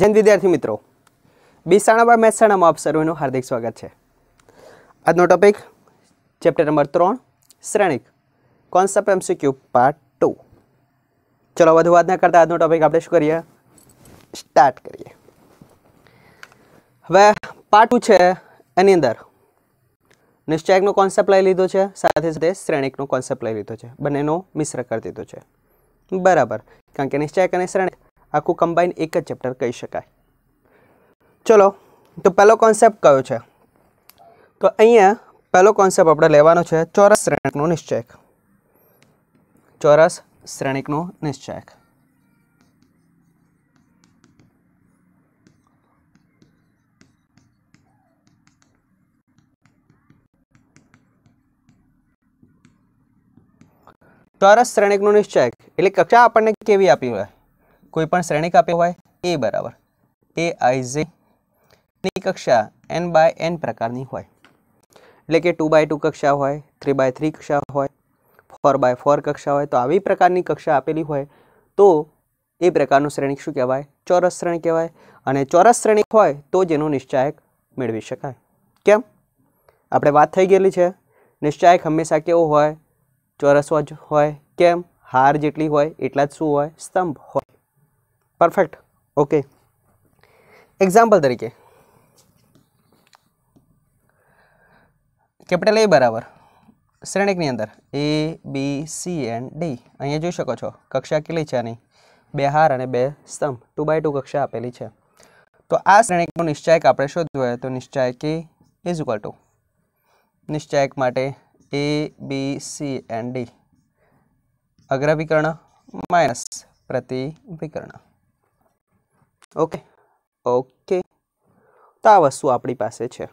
જૈન વિદ્યાર્થી મિત્રો બિસાણા બાય મહેસાણામાં આપ સર્વેનું હાર્દિક સ્વાગત છે આજનો ટોપિક ચેપ્ટર નંબર ત્રણ શ્રેણિક કોન્સેપ્ટ એમસીક્યુ પાર્ટ ટુ ચલો વધુ વાત ના કરતાં આજનો ટોપિક આપણે શું કરીએ સ્ટાર્ટ કરીએ હવે પાર્ટ ટુ છે એની અંદર નિશ્ચયકનો કોન્સેપ્ટ લઈ લીધો છે સાથે સાથે શ્રેણિકનો કોન્સેપ્ટ લઈ લીધો છે બંનેનો મિશ્ર કરી દીધો છે બરાબર કારણ કે નિશ્ચયક અને શ્રેણિક આખું કમ્બાઈન એક જ ચેપ્ટર કહી શકાય ચલો તો પહેલો કોન્સેપ્ટ કયો છે તો અહીંયા પહેલો કોન્સેપ્ટ આપણે લેવાનો છે ચોરસ શ્રેણિકનો નિશ્ચયક ચોરસ શ્રેણિકનો નિશ્ચયક ચોરસ શ્રેણિકનો નિશ્ચયક એટલે કક્ષા આપણને કેવી આપી હોય કોઈપણ પણ શ્રેણિક આપી હોય એ બરાબર એ ની કક્ષા એન બાય એન પ્રકારની હોય એટલે કે ટુ બાય ટુ કક્ષા હોય થ્રી બાય થ્રી કક્ષા હોય ફોર બાય ફોર કક્ષા હોય તો આવી પ્રકારની કક્ષા આપેલી હોય તો એ પ્રકારનું શ્રેણિક શું કહેવાય ચોરસ શ્રેણી કહેવાય અને ચોરસ શ્રેણિક હોય તો જેનો નિશ્ચાયક મેળવી શકાય કેમ આપણે વાત થઈ ગયેલી છે નિશ્ચાયક હંમેશા કેવો હોય ચોરસ હોય કેમ હાર જેટલી હોય એટલા જ શું હોય સ્તંભ હોય परफेक्ट ओके एग्जांपल तरीके कैपिटल ए बराबर श्रेणी के अंदर A B C and D અહીં જોઈ શકો છો કક્ષા કેટલી છે આની બે હાર અને બે સ્તંભ 2 बाय 2 કક્ષા આપેલી છે તો આ શ્રેણિક નો નિશ્ચાયક આપણે શોધવાનો તો નિશ્ચાયક એ ઇઝ ઇક્વલ ટુ નિશ્ચાયક માટે A B C and D अग्रા વિકર્ણ માઈનસ પ્રતિ ઉપિકર્ણ ઓકે ઓકે તો આ વસ્તુ આપણી પાસે છે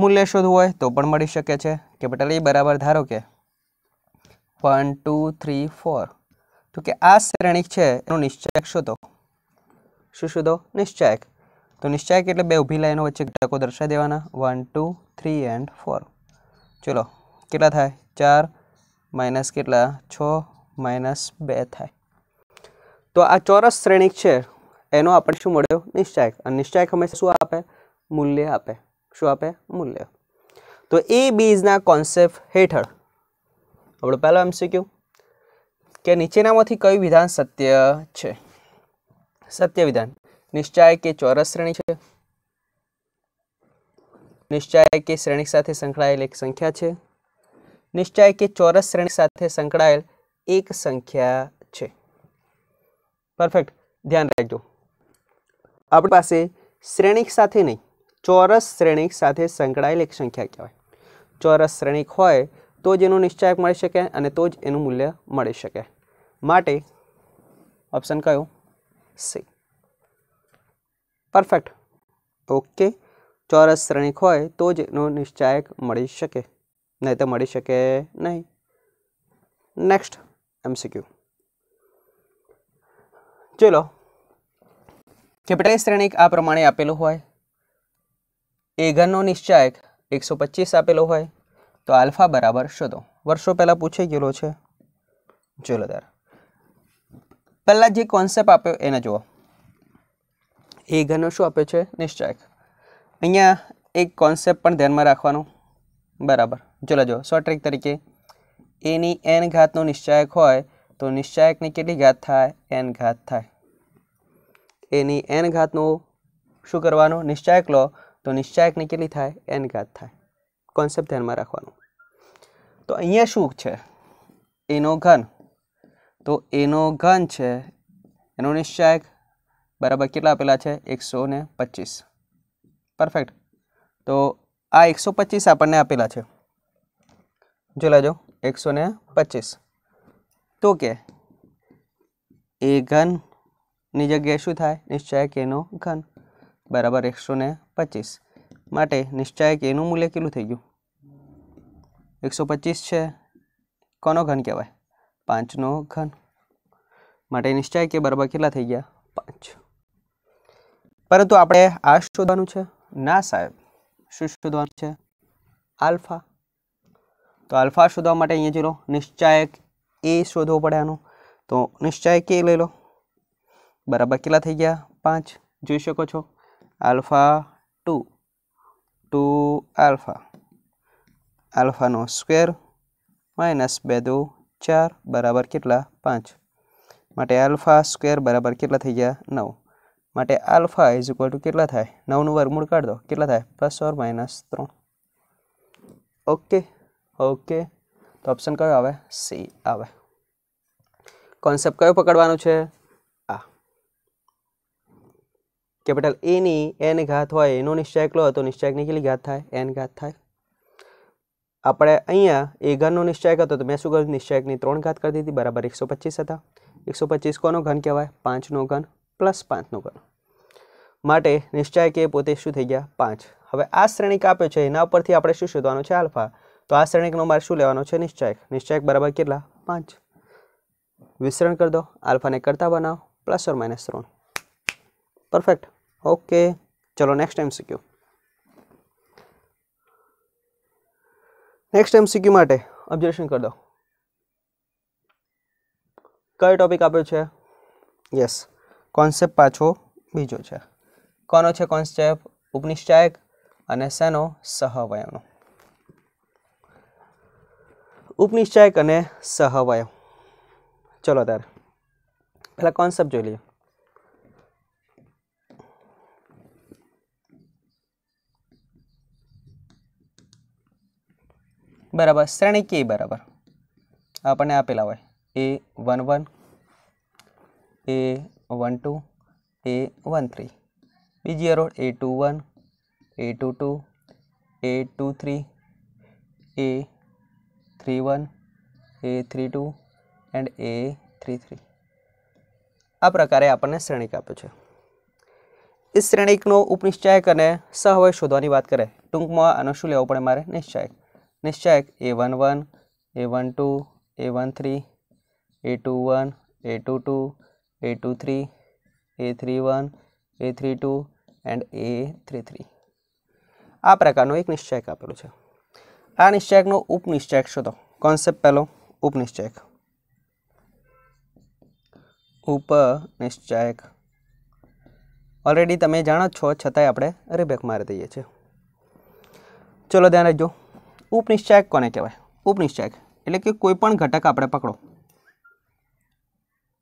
મૂલ્ય શોધવું હોય તો પણ મળી શકે છે કેપિટલ એ e બરાબર ધારો કે વન ટુ થ્રી ફોર તો કે આ શ્રેણિક છે એનો નિશ્ચાયક શોધો શું શોધો નિશ્ચાયક તો નિશ્ચાયક એટલે બે ઊભી લાઈનો વચ્ચે ઘટકો દર્શાવી દેવાના one two three and four ચલો કેટલા થાય ચાર માઇનસ કેટલા છ માઇનસ બે થાય તો આ ચોરસ શ્રેણિક છે એનો આપણે શું મળ્યો નિશ્ચાયક અને નિશ્ચાયક હંમેશા શું આપે મૂલ્ય આપે શું આપે મૂલ્ય તો એ બીજના કોન્સેપ્ટ હેઠળ પહેલાં એમ શીખ્યું કે નીચેનામાંથી કયું વિધાન સત્ય છે સત્ય વિધાન નિશ્ચાયક કે ચોરસ શ્રેણી છે નિશ્ચાયક કે શ્રેણી સાથે સંકળાયેલ એક સંખ્યા છે નિશ્ચાયક કે ચોરસ શ્રેણી સાથે સંકળાયેલ એક સંખ્યા છે પરફેક્ટ ધ્યાન રાખજો આપણી પાસે શ્રેણિક સાથે નહીં ચોરસ શ્રેણિક સાથે સંકળાયેલ એક સંખ્યા કહેવાય ચોરસ શ્રેણિક હોય તો જ એનું નિશ્ચાયક મળી શકે અને તો જ એનું મૂલ્ય મળી શકે માટે ઓપ્શન કયો સી પરફેક્ટ ઓકે ચોરસ શ્રેણિક હોય તો જ એનો નિશ્ચાયક મળી શકે નહીં તો મળી શકે નહીં નેક્સ્ટ એમસીક્યુ ચલો કેપિટલ શ્રેણિક આ પ્રમાણે આપેલો હોય એ ઘરનો નિશ્ચાયક એકસો પચીસ આપેલો હોય તો આલ્ફા બરાબર શોધો વર્ષો પહેલાં પૂછાઈ ગયેલો છે ચલો તાર પહેલાં જે કોન્સેપ્ટ આપ્યો એને જુઓ એ ઘરનો શું આપ્યો છે નિશ્ચાયક અહીંયા એક કોન્સેપ્ટ પણ ધ્યાનમાં રાખવાનો બરાબર ચલો જુઓ શોર્ટ ટ્રેક તરીકે એની એન ઘાતનો નિશ્ચાયક હોય તો નિશ્ચાયકની કેટલી ઘાત થાય એન ઘાત થાય એની એન ઘાતનું શું કરવાનું નિશ્ચાયક લો તો નિશ્ચાયકની કેટલી થાય એન ઘાત થાય કોન્સેપ્ટ ધ્યાનમાં રાખવાનું તો અહીંયા શું છે એનો ઘન તો એનો ઘન છે એનો નિશ્ચાયક બરાબર કેટલા આપેલા છે એકસો ને પચીસ પરફેક્ટ તો આ એકસો પચીસ આપણને આપેલા છે જો લેજો એકસો ને પચીસ તો કે એ ઘન ની જગ્યાએ શું થાય નિશ્ચાયક એનો ઘન બરાબર એકસો ને પચીસ માટે નિશ્ચાયક એનું મૂલ્ય કેટલું થઈ ગયું એકસો પચીસ છે કોનો ઘન કહેવાય પાંચનો ઘન માટે નિશ્ચાયક કે બરાબર કેટલા થઈ ગયા પાંચ પરંતુ આપણે આ શોધવાનું છે ના સાહેબ શું શોધવાનું છે આલ્ફા તો આલ્ફા શોધવા માટે અહીંયા જોઈ લો નિશ્ચાયક એ શોધવો પડે આનું તો નિશ્ચાયક એ લઈ લો બરાબર કેટલા થઈ ગયા પાંચ જોઈ શકો છો આલ્ફા ટુ ટુ આલ્ફા આલ્ફાનો સ્ક્વેર માઇનસ બે દો ચાર બરાબર કેટલા પાંચ માટે આલ્ફા સ્ક્વેર બરાબર કેટલા થઈ ગયા નવ માટે આલ્ફા ઇઝ ઇક્વલ ટુ કેટલા થાય નવનું વર્ગમૂળ કાઢ દો કેટલા થાય પ્લસ ઓર માઇનસ ત્રણ ઓકે ઓકે તો ઓપ્શન કયો આવે સી આવે કોન્સેપ્ટ કયો પકડવાનું છે કેપિટલ એની એન ઘાત હોય એનો નિશ્ચાયક લો તો નિશ્ચયકની કેટલી ઘાત થાય એન ઘાત થાય આપણે અહીંયા એ ઘનનો નિશ્ચયક હતો તો મેં શું કર્યું નિશ્ચયકની ત્રણ ઘાત કરી દીધી બરાબર એકસો પચીસ હતા એકસો પચીસ કોનો ઘન કહેવાય પાંચનો ઘન પ્લસ પાંચનો ઘન માટે નિશ્ચયક એ પોતે શું થઈ ગયા પાંચ હવે આ શ્રેણીક આપ્યો છે એના ઉપરથી આપણે શું શોધવાનું છે આલ્ફા તો આ શ્રેણીકનો મારે શું લેવાનો છે નિશ્ચાયક નિશ્ચાયક બરાબર કેટલા પાંચ વિસ્તરણ કરી દો આલ્ફાને કરતા બનાવો પ્લસ ઓર માઇનસ ત્રણ પરફેક્ટ ઓકે ચલો નેક્સ્ટ એમસીક્યુ નેક્સ્ટ એમસીક્યુ માટે ઓબ્ઝર્વેશન કરી દો કયો ટોપિક આપ્યો છે યસ કોન્સેપ્ટ પાછો બીજો છે કોનો છે કોન્સેપ્ટ ઉપનિષ્ઠાયક અને શેનો સહવયવનો ઉપનિષ્ઠાયક અને સહવયવ ચલો ત્યારે પહેલાં કોન્સેપ્ટ જોઈ લઈએ બરાબર શ્રેણી કે બરાબર આપણને આપેલા હોય A one one A one two A one three બીજી હરોળ A two one A two two A two three A three one A three two and A three three આ પ્રકારે આપણને શ્રેણીક આપ્યો છે એ શ્રેણીકનો ઉપનિશ્ચાયક અને સહવય શોધવાની વાત કરે ટૂંકમાં આનો શું લેવો પડે મારે નિશ્ચાયક નિશ્ચાયક A one one A one two A one three A two one A two two A two three A three one A three two and A three three આ પ્રકારનો એક નિશ્ચાયક આપેલો છે આ નિશ્ચયકનો ઉપનિશ્ચયક શોધો કોન્સેપ્ટ પહેલો ઉપનિશ્ચયક ઉપનિશ્ચયક ઓલરેડી તમે જાણો છો છતાંય આપણે રિબેક મારી દઈએ છીએ ચલો ધ્યાન રાખજો ઉપનિશ્ચાયક કોને કહેવાય ઉપનિશ્ચયક એટલે કે કોઈ પણ ઘટક આપણે પકડો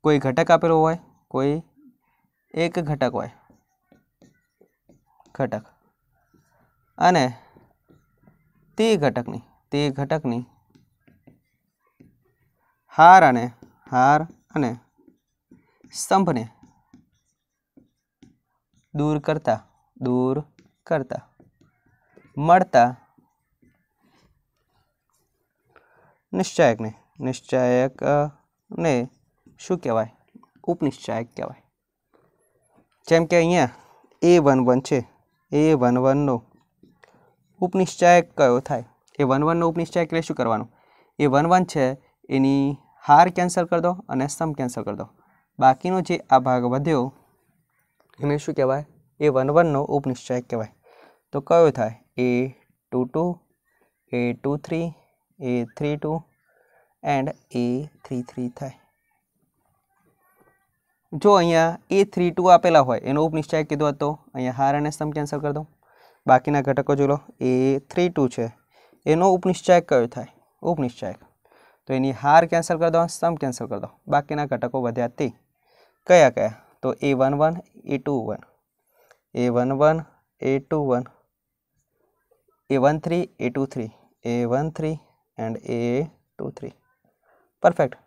કોઈ ઘટક આપેલો હોય કોઈ એક ઘટક હોય ઘટક અને તે ઘટકની તે ઘટકની હાર અને હાર અને સ્તંભને દૂર કરતા દૂર કરતા મળતા નિશ્ચાયકને ને શું કહેવાય ઉપનિશ્ચાયક કહેવાય જેમ કે અહીંયા એ વન વન છે એ વન વનનો ઉપનિશ્ચાયક કયો થાય એ વન વનનો ઉપનિશ્ચાયક એટલે શું કરવાનું એ વન વન છે એની હાર કેન્સલ કરી દો અને સ્તંભ કેન્સલ કરી દો બાકીનો જે આ ભાગ વધ્યો એને શું કહેવાય એ વન વનનો ઉપનિશ્ચાયક કહેવાય તો કયો થાય A two two A two three A three two and A three three થાય જો અહીંયા એ થ્રી ટુ આપેલા હોય એનો ઉપનિશ્ચય કીધો હતો અહીંયા હાર અને સમ કેન્સલ કરી દો બાકીના ઘટકો જો લો એ થ્રી ટુ છે એનો ઉપનિશ્ચય કયો થાય ઉપનિશ્ચય તો એની હાર કેન્સલ કરી દો સમ કેન્સલ કરી દો બાકીના ઘટકો વધ્યા તે કયા કયા તો A one one A two one A one one A two one A one three A two three A one three and A two three perfect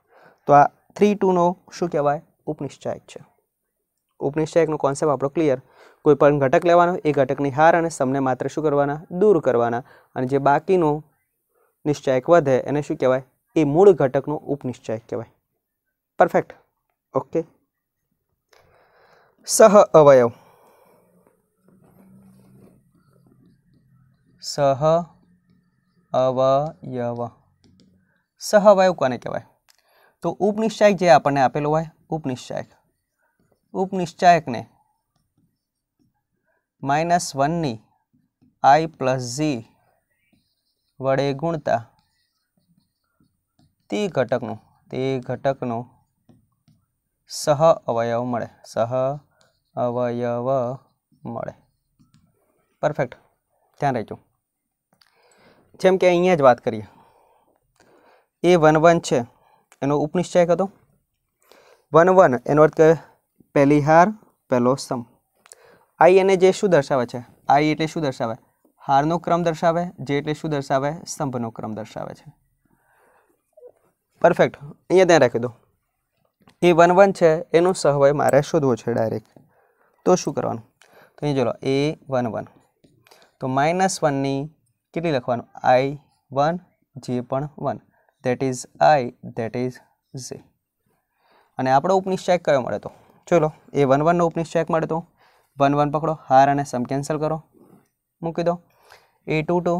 તો આ થ્રી ટુનો શું કહેવાય ઉપનિશ્ચાયક છે ઉપનિશ્ચયકનો કોન્સેપ્ટ આપણો ક્લિયર કોઈ પણ ઘટક લેવાનો એ ઘટકની હાર અને સમને માત્ર શું કરવાના દૂર કરવાના અને જે બાકીનો નિશ્ચયક વધે એને શું કહેવાય એ મૂળ ઘટકનો ઉપનિશ્ચાયક કહેવાય પરફેક્ટ ઓકે સહ અવયવ સહ અવયવ સહવાયુ કોને કહેવાય તો ઉપનિશ્ચાયક જે આપણને આપેલો હોય ઉપનિશ્ચાયક ઉપનિશ્ચાયકને માઇનસ વનની આઈ પ્લસ ઝી વડે ગુણતા તે ઘટકનું તે ઘટકનો સહ અવયવ મળે સહ અવયવ મળે પરફેક્ટ ધ્યાન રહેજો જેમ કે અહીંયા જ વાત કરીએ એ વન વન છે એનો ઉપનિશ્ચય હતો વન વન એનો અર્થ કહે પહેલી હાર પહેલો સમ આઈ એને જે શું દર્શાવે છે આઈ એટલે શું દર્શાવે હારનો ક્રમ દર્શાવે જે એટલે શું દર્શાવે સ્તંભનો ક્રમ દર્શાવે છે પરફેક્ટ અહીંયા ત્યાં રાખી દો એ વન વન છે એનો સહવય મારે શોધવો છે ડાયરેક્ટ તો શું કરવાનું તો અહીં ચલો એ વન વન તો માઇનસ વનની કેટલી લખવાનું આઈ વન જે પણ one that is I that is ઝે અને આપણો ઉપનિશ્ચેક કયો મળે તો ચલો એ વન વનનો ઉપનિશ્ચેક મળે તો વન વન પકડો હાર અને સમ કેન્સલ કરો મૂકી દો A two two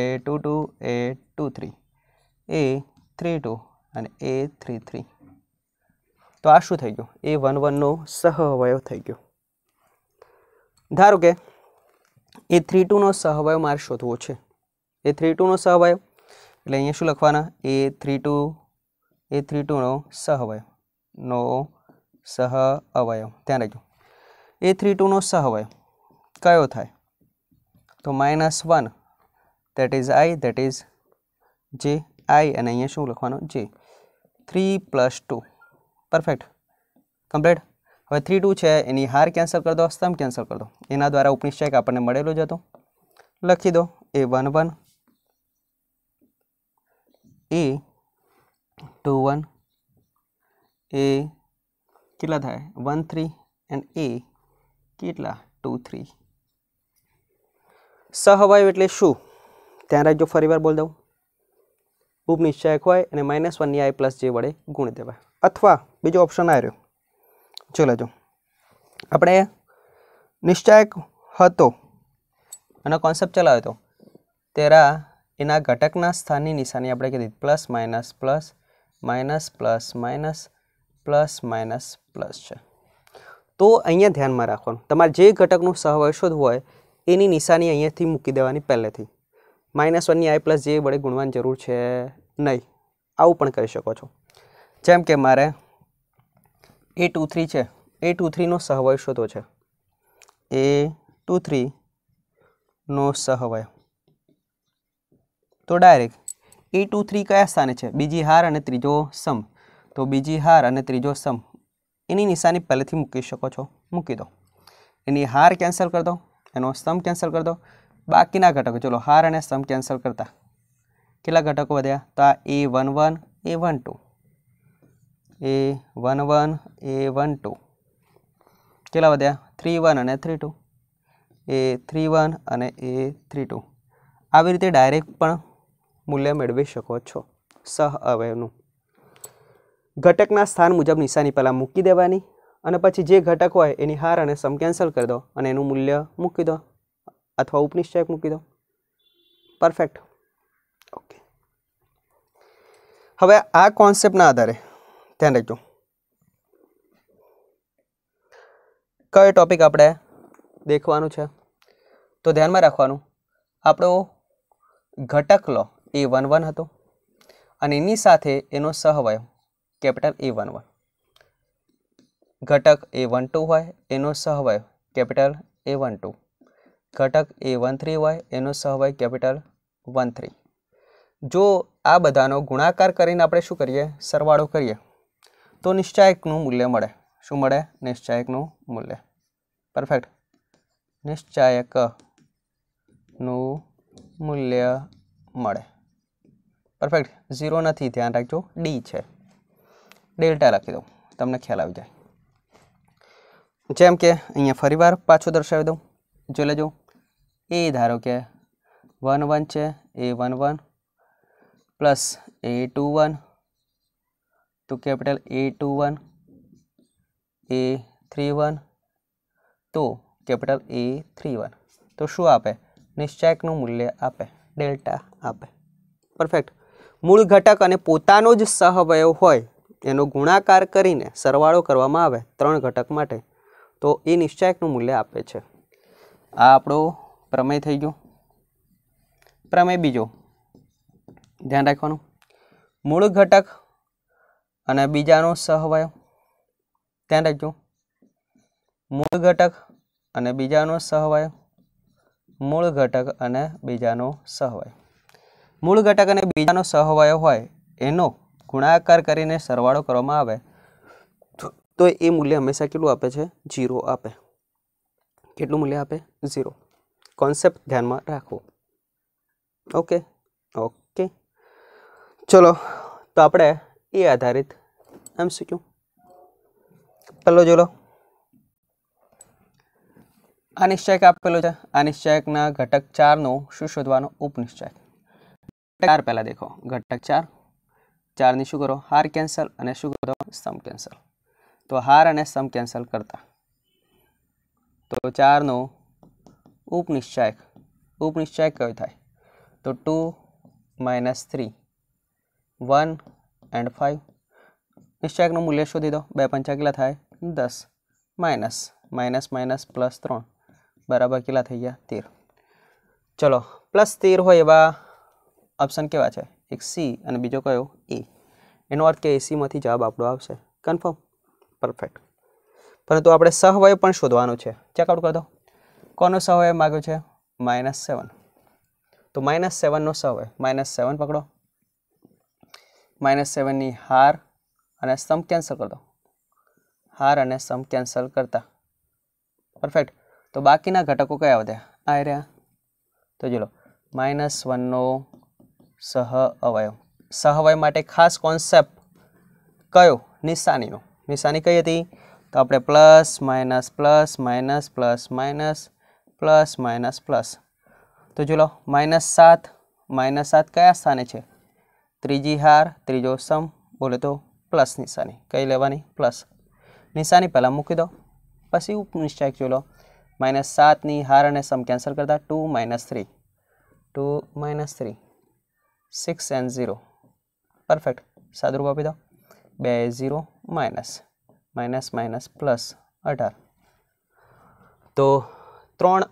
A two two A two three A three two અને એ થ્રી થ્રી તો આ શું થઈ ગયું એ વન વનનો સહવયો થઈ ગયો ધારો કે એ થ્રી ટુનો સહવાયો મારે શોધવો છે એ થ્રી ટુનો સહવાયો એટલે અહીંયા શું લખવાના A three two A three ટુનો સહવાયો નો સહ અવયવ ત્યાં રાખજો એ થ્રી ટુનો સહવાયો કયો થાય તો minus one that is I that is જે આઈ અને અહીંયા શું લખવાનું જે three plus two perfect complete હવે થ્રી ટુ છે એની હાર કેન્સલ કરી દો સ્તંભ કેન્સલ કરી દો એના દ્વારા ઉપનિષ્ઠાયક આપણને મળેલો જ હતો લખી દો A one one A two one A કેટલા થાય વન થ્રી એન્ડ એ કેટલા ટુ થ્રી સહવાય એટલે શું ત્યાં રાખજો ફરી વાર બોલ દઉં ઉપનિશ્ચાયક હોય અને માઇનસ વનની આઈ પ્લસ જે વડે ગુણ દેવાય અથવા બીજો ઓપ્શન આવી રહ્યો જો આપણે નિશ્ચાયક હતો એનો કોન્સેપ્ટ ચલાવ્યો હતો તેરા એના ઘટકના સ્થાનની નિશાની આપણે કીધી plus minus plus minus plus minus plus minus plus છે તો અહીંયા ધ્યાનમાં રાખવાનું તમારે જે ઘટકનું સહવયશોધ હોય એની નિશાની અહીંયાથી મૂકી દેવાની પહેલેથી માઇનસ વનની આઈ પ્લસ જે વડે ગુણવાની જરૂર છે નહીં આવું પણ કરી શકો છો જેમ કે મારે એ ટુ થ્રી છે એ ટુ થ્રીનો સહવય શોધો છે એ ટુ થ્રીનો સહવય તો ડાયરેક્ટ એ ટુ થ્રી કયા સ્થાને છે બીજી હાર અને ત્રીજો સમ તો બીજી હાર અને ત્રીજો સમ એની નિશાની પહેલેથી મૂકી શકો છો મૂકી દો એની હાર કેન્સલ કરી દો એનો સ્તંભ કેન્સલ કરી દો બાકીના ઘટકો ચલો હાર અને સ્તંભ કેન્સલ કરતા કેટલા ઘટકો વધ્યા તો આ A one one A one two A one one A one two કેટલા વધ્યા થ્રી વન અને three two A three one અને એ થ્રી ટુ આવી રીતે ડાયરેક્ટ પણ મૂલ્ય મેળવી શકો છો સહ અવયવનું ઘટકના સ્થાન મુજબ નિશાની પહેલાં મૂકી દેવાની અને પછી જે ઘટક હોય એની હાર અને સમ કેન્સલ કરી દો અને એનું મૂલ્ય મૂકી દો અથવા ઉપનિશ્ચયક મૂકી દો પરફેક્ટ ઓકે હવે આ કોન્સેપ્ટના આધારે ધ્યાન રાખજો કયો ટોપિક આપણે દેખવાનું છે તો ધ્યાનમાં રાખવાનું આપણો ઘટક લો એ વન વન હતો અને એની સાથે એનો સહવયવ કેપિટલ એ વન વન ઘટક એ વન ટુ હોય એનો સહવયવ કેપિટલ એ વન ટુ ઘટક એ વન થ્રી હોય એનો સહવય કેપિટલ વન થ્રી જો આ બધાનો ગુણાકાર કરીને આપણે શું કરીએ સરવાળો કરીએ तो निश्चायक નું મૂલ્ય મળે શું મળે निश्चायक નું મૂલ્ય પરફેક્ટ નિશ્ચાયક નું મૂલ્ય મળે પરફેક્ટ 0 નથી ધ્યાન રાખજો d છે ડેલ્ટા લખી દો તમને ખ્યાલ આવી જાય જેમ કે અહીંયા ફરીવાર પાછો દર્શાવી દઉં જો લેજો a ધારો કે 1 1 છે a 1 1 + a 2 1 તો capital A two one A three one તો કેપિટલ એ થ્રી વન તો શું આપે નિશ્ચયકનું મૂલ્ય આપે ડેલ્ટા આપે પરફેક્ટ મૂળ ઘટક અને પોતાનો જ સહવયવ હોય એનો ગુણાકાર કરીને સરવાળો કરવામાં આવે ત્રણ ઘટક માટે તો એ નિશ્ચયકનું મૂલ્ય આપે છે આ આપણો પ્રમેય થઈ ગયો પ્રમેય બીજો ધ્યાન રાખવાનું મૂળ ઘટક અને બીજાનો સહવયવ ધ્યાન રાખજો મૂળ ઘટક અને બીજાનો સહવયવ મૂળ ઘટક અને બીજાનો સહવયવ મૂળ ઘટક અને બીજાનો સહવયવ હોય એનો ગુણાકાર કરીને સરવાળો કરવામાં આવે તો એ મૂલ્ય હંમેશા કેટલું આપે છે ઝીરો આપે કેટલું મૂલ્ય આપે ઝીરો કોન્સેપ્ટ ધ્યાનમાં રાખવો ઓકે ઓકે ચલો તો આપણે એ આધારિત એમસીક્યુ પહેલો જોઈ લો આ નિશ્ચયક આપેલો છે આ નિશ્ચયકના ઘટક ચારનો શું શોધવાનો ઉપનિશ્ચયક ચાર પહેલાં દેખો ઘટક ચાર ચારની શું કરો હાર કેન્સલ અને શું કરો સમ કેન્સલ તો હાર અને સમ કેન્સલ કરતા તો ચારનો ઉપનિશ્ચયક ઉપનિશ્ચયક કયો થાય તો two minus three one and five નિશ્ચયકનું મૂલ્ય શોધી દો બે પંચા કેટલા થાય દસ માઇનસ માઇનસ માઇનસ પ્લસ ત્રણ બરાબર કેટલા થઈ ગયા તેર ચલો પ્લસ તેર હોય એવા ઓપ્શન કેવા છે એક સી અને બીજો કયો એ એનો અર્થ કે એસીમાંથી જવાબ આપણો આવશે કન્ફર્મ પરફેક્ટ પરંતુ આપણે સહવય પણ શોધવાનું છે ચેકઆઉટ કરી દો કોનો સહવય માગ્યો છે માઇનસ સેવન તો માઇનસ સેવનનો સહવય માઇનસ સેવન પકડો માઇનસ સેવનની હાર અને સમ કેન્સલ કરી દો હાર અને સમ કેન્સલ કરતા પરફેક્ટ તો બાકીના ઘટકો કયા વધ્યા આ રહ્યા તો જો લો માઇનસ વનનો સહ અવયવ સહવય માટે ખાસ કોન્સેપ્ટ કયો નિશાનીનો નિશાની કઈ હતી તો આપણે plus minus plus minus plus minus plus minus plus તો જો લો માઇનસ સાત માઇનસ સાત કયા સ્થાને છે ત્રીજી હાર ત્રીજો સમ બોલે તો પ્લસ નિશાની કઈ લેવાની પ્લસ નિશાની પહેલાં મૂકી દો પછી ઉપનિશ્ચયક જોઈ લો માઇનસ સાતની હાર અને સમ કેન્સલ કરતા two minus three two minus three six and zero perfect સાદુરૂપ આપી દો બે zero minus minus minus plus અઢાર તો ત્રણ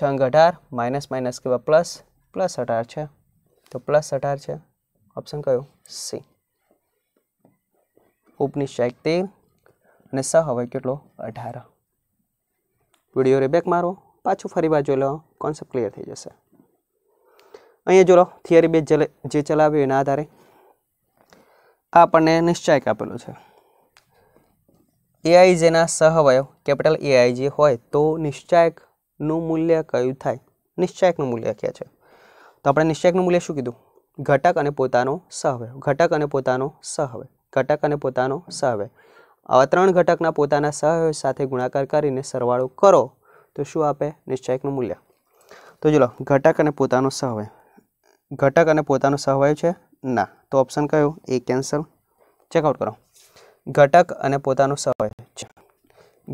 છંગ અઢાર માઇનસ માઇનસ કેવા પ્લસ પ્લસ અઢાર છે તો પ્લસ અઢાર છે ઓપ્શન કયો સી ઉપનિષેક તેર અને સહવાય કેટલો અઢાર વિડીયો રિબેક મારો પાછું ફરી વાર જોઈ લો કોન્સેપ્ટ ક્લિયર થઈ જશે અહીંયા જો લો થિયરી બેઝ જે ચલાવ્યું એના આધારે આ આપણને નિશ્ચાયક આપેલું છે એઆઈ જેના સહવયો કેપિટલ એઆઈ જે હોય તો નિશ્ચાયકનું મૂલ્ય કયું થાય નિશ્ચાયકનું મૂલ્ય કહે છે તો આપણે નિશ્ચાયકનું મૂલ્ય શું કીધું ઘટક અને પોતાનો સહવય ઘટક અને પોતાનો સહવય ઘટક અને પોતાનો સહવય આવા ત્રણ ઘટકના પોતાના સહવયવ સાથે ગુણાકાર કરીને સરવાળો કરો તો શું આપે નિશ્ચયકનું મૂલ્ય તો જો ઘટક અને પોતાનો સહવય ઘટક અને પોતાનો સહવય છે ના તો ઓપ્શન કયો એ કેન્સલ ચેકઆઉટ કરો ઘટક અને પોતાનો સહવય છે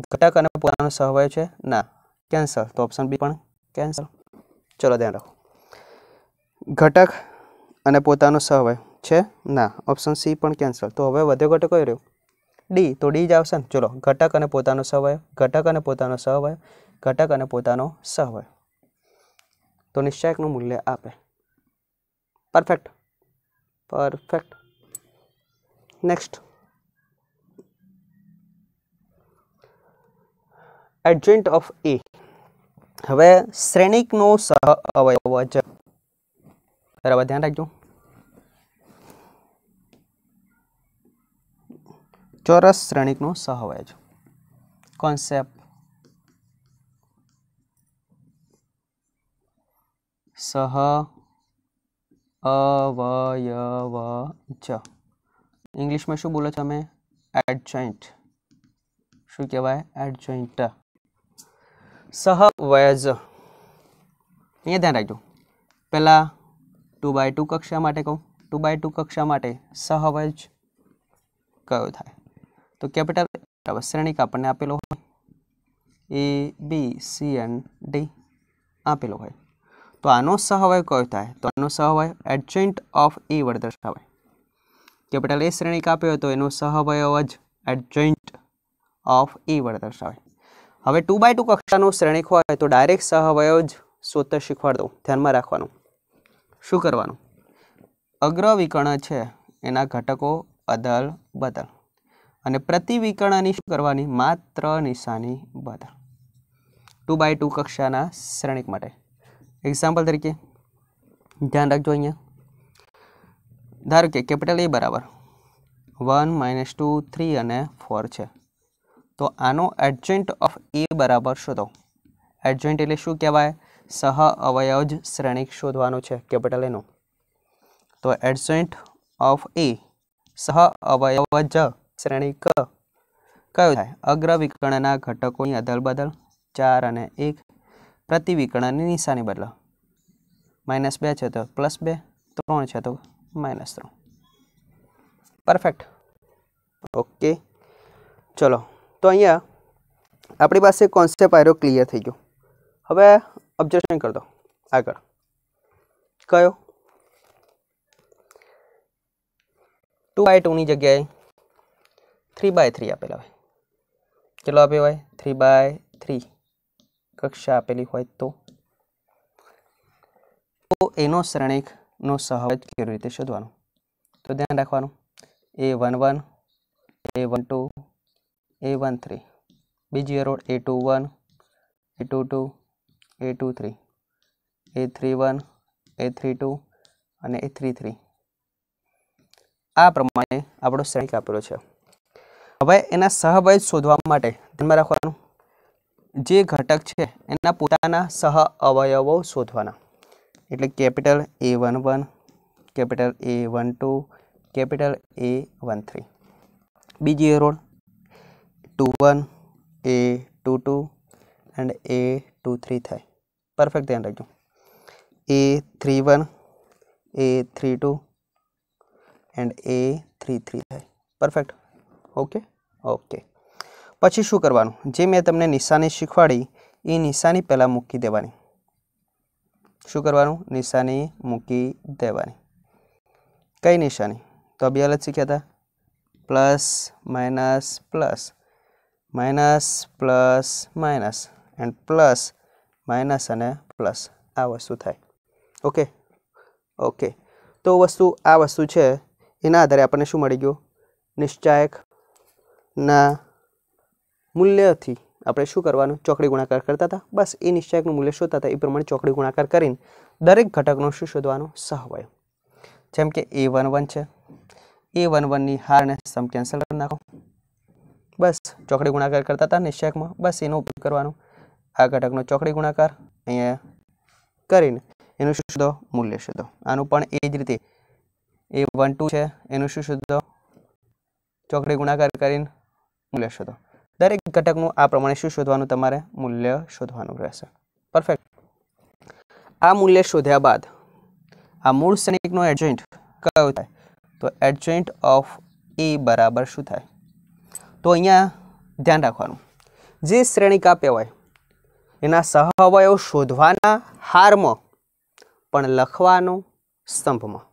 ઘટક અને પોતાનો સહવય છે ના કેન્સલ તો ઓપ્શન બી પણ કેન્સલ ચલો ધ્યાન રાખો ઘટક અને પોતાનો સહવય છે ના ઓપ્શન સી પણ કેન્સલ તો હવે વધ્યો ઘટક કયો રહ્યો ડી તો ડી જ આવશે ને ચલો ઘટક અને પોતાનો સહવય ઘટક અને પોતાનો સહવય ઘટક અને પોતાનો સહવય તો નિશ્ચયકનું મૂલ્ય આપે perfect perfect next adjoint of A હવે શ્રેણિકનો સહ અવયવ બરાબર ધ્યાન રાખજો ચોરસ શ્રેણિકનું સહવેજ કોન્સેપ્ટ સહ અવયવ ચ ઇંગ્લિશમાં શું બોલો છો અમે એડજોઇન્ટ શું કહેવાય એડજોઇન્ટ સહ વયજ અહીંયા ધ્યાન રાખજો પહેલાં ટુ બાય ટુ કક્ષા માટે કહું ટુ બાય ટુ કક્ષા માટે સહઅવયજ કયો થાય તો કેપિટલ બરાબર શ્રેણીક આપણને આપેલો હોય A B C and D આપેલો હોય તો આનો સહવય કયો થાય તો આનો સહવય એડજન્ટ ઓફ એ વડે દર્શાવાય કેપિટલ એ શ્રેણીક આપ્યો તો એનો સહવયવ જ એડજન્ટ ઓફ એ વડે દર્શાવાય હવે ટુ બાય ટુ કક્ષાનો શ્રેણીક હોય તો ડાયરેક્ટ સહવયવ જ શોધતા શીખવાડ દઉં ધ્યાનમાં રાખવાનું શું કરવાનું અગ્ર અગ્રવિકર્ણ છે એના ઘટકો અદલ બદલ અને પ્રતિવિકર્ણની શું કરવાની માત્ર નિશાની બદલ ટુ બાય ટુ કક્ષાના શ્રેણિક માટે એક્ઝામ્પલ તરીકે ધ્યાન રાખજો અહીંયા ધારો કે કેપિટલ એ બરાબર વન માઇનસ ટુ થ્રી અને ફોર છે તો આનો એડજન્ટ ઓફ એ બરાબર શોધો એડજન્ટ એટલે શું કહેવાય સહ અવયજ શ્રેણીક શોધવાનું છે કેપિટલ એનું તો એડસેન્ટ ઓફ એ સહ અવયવજ શ્રેણીક કયો થાય અગ્ર અગ્રવિકર્ણના ઘટકોની અદલબદલ ચાર અને એક પ્રતિ વિકર્ણની નિશાની બદલ માઇનસ બે છે તો પ્લસ બે ત્રણ છે તો માઇનસ ત્રણ પરફેક્ટ ઓકે ચલો તો અહીંયા આપણી પાસે કોન્સેપ્ટ આયરો ક્લિયર થઈ ગયો હવે ઓબ્જેક્શન કરી દો આગળ કયો ટુ બાય ટુની જગ્યાએ થ્રી બાય થ્રી આપેલા હોય કેટલો આપ્યો હોય થ્રી બાય થ્રી કક્ષા આપેલી હોય તો તો એનો શ્રેણિકનો સહજ કેવી રીતે શોધવાનો તો ધ્યાન રાખવાનું A one one A one two A one three બીજી રોડ A two one A two two A two three A three one A three two અને એ થ્રી થ્રી આ પ્રમાણે આપણો શ્રેણિક આપેલો છે હવે એના સહવૈદ શોધવા માટે ધ્યાનમાં રાખવાનું જે ઘટક છે એના પોતાના સહ અવયવો શોધવાના એટલે capital A one one capital A one two capital A one three બીજી રોડ two one A two two and A two three થાય પરફેક્ટ ધ્યાન રાખજો A three one A three two and A three three થાય perfect okay okay પછી શું કરવાનું જે મેં તમને નિશાની શીખવાડી એ નિશાની પહેલાં મૂકી દેવાની શું કરવાનું નિશાની મૂકી દેવાની કઈ નિશાની તો બે અલગ શીખ્યા હતા plus minus plus minus plus minus and plus minus અને પ્લસ આ વસ્તુ થાય ઓકે ઓકે તો વસ્તુ આ વસ્તુ છે એના આધારે આપણને શું મળી ગયું નિશ્ચાયકના મૂલ્યથી આપણે શું કરવાનું ચોકડી ગુણાકાર કરતા હતા બસ એ નિશ્ચાયકનું મૂલ્ય શોધતા હતા એ પ્રમાણે ચોકડી ગુણાકાર કરીને દરેક ઘટકનો શું શોધવાનો સહવય જેમ કે એ વન વન છે એ વન વનની હારને સમ કેન્સલ કરી નાખો બસ ચોકડી ગુણાકાર કરતા હતા નિશ્ચાયકમાં બસ એનો ઉપયોગ કરવાનો આ ઘટકનો ચોકડી ગુણાકાર અહીંયા કરીને એનું શું શોધો મૂલ્ય શોધો આનું પણ એ જ રીતે એ વન ટુ છે એનું શું શોધો ચોકડી ગુણાકાર કરીને મૂલ્ય શોધો દરેક ઘટકનું આ પ્રમાણે શું શોધવાનું તમારે મૂલ્ય શોધવાનું રહેશે પરફેક્ટ આ મૂલ્ય શોધ્યા બાદ આ મૂળ સૈનિકનો એડજોઇન્ટ કયો થાય તો એડજોઇન્ટ ઓફ એ બરાબર શું થાય તો અહીંયા ધ્યાન રાખવાનું જે શ્રેણી કાપ્યા હોય એના સહઅવયવ શોધવાના હારમાં પણ લખવાનું સ્તંભમાં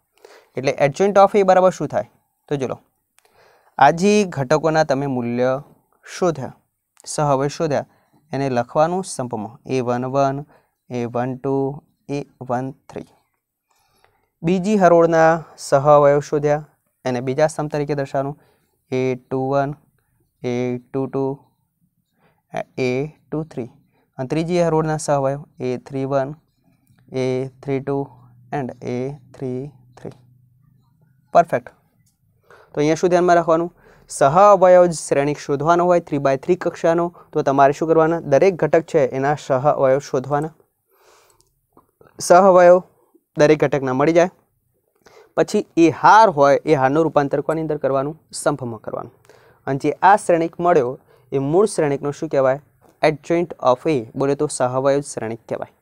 એટલે એડજન્ટ ઓફ એ બરાબર શું થાય તો ચલો આજી ઘટકોના તમે મૂલ્ય શોધ્યા સહવય શોધ્યા એને લખવાનું સ્તંભમાં A one one A one two A one three બીજી હરોળના સહવયવ શોધ્યા એને બીજા સ્તંભ તરીકે દર્શાવવાનું A two one A two two A two three અને ત્રીજી હરોળના સહવાયો A three one A three two and A three three perfect તો અહીંયા શું ધ્યાનમાં રાખવાનું સહ અવયવ જ શ્રેણિક શોધવાનો હોય થ્રી બાય થ્રી કક્ષાનો તો તમારે શું કરવાના દરેક ઘટક છે એના સહ અવયવ શોધવાના સહ અવયવ દરેક ઘટકના મળી જાય પછી એ હાર હોય એ હારનું રૂપાંતર કોની અંદર કરવાનું સંભમાં કરવાનું અને જે આ શ્રેણિક મળ્યો એ મૂળ શ્રેણિકનો શું કહેવાય એડજોઇન્ટ ઓફ એ બોલે તો સહવાયુ શ્રેણી કહેવાય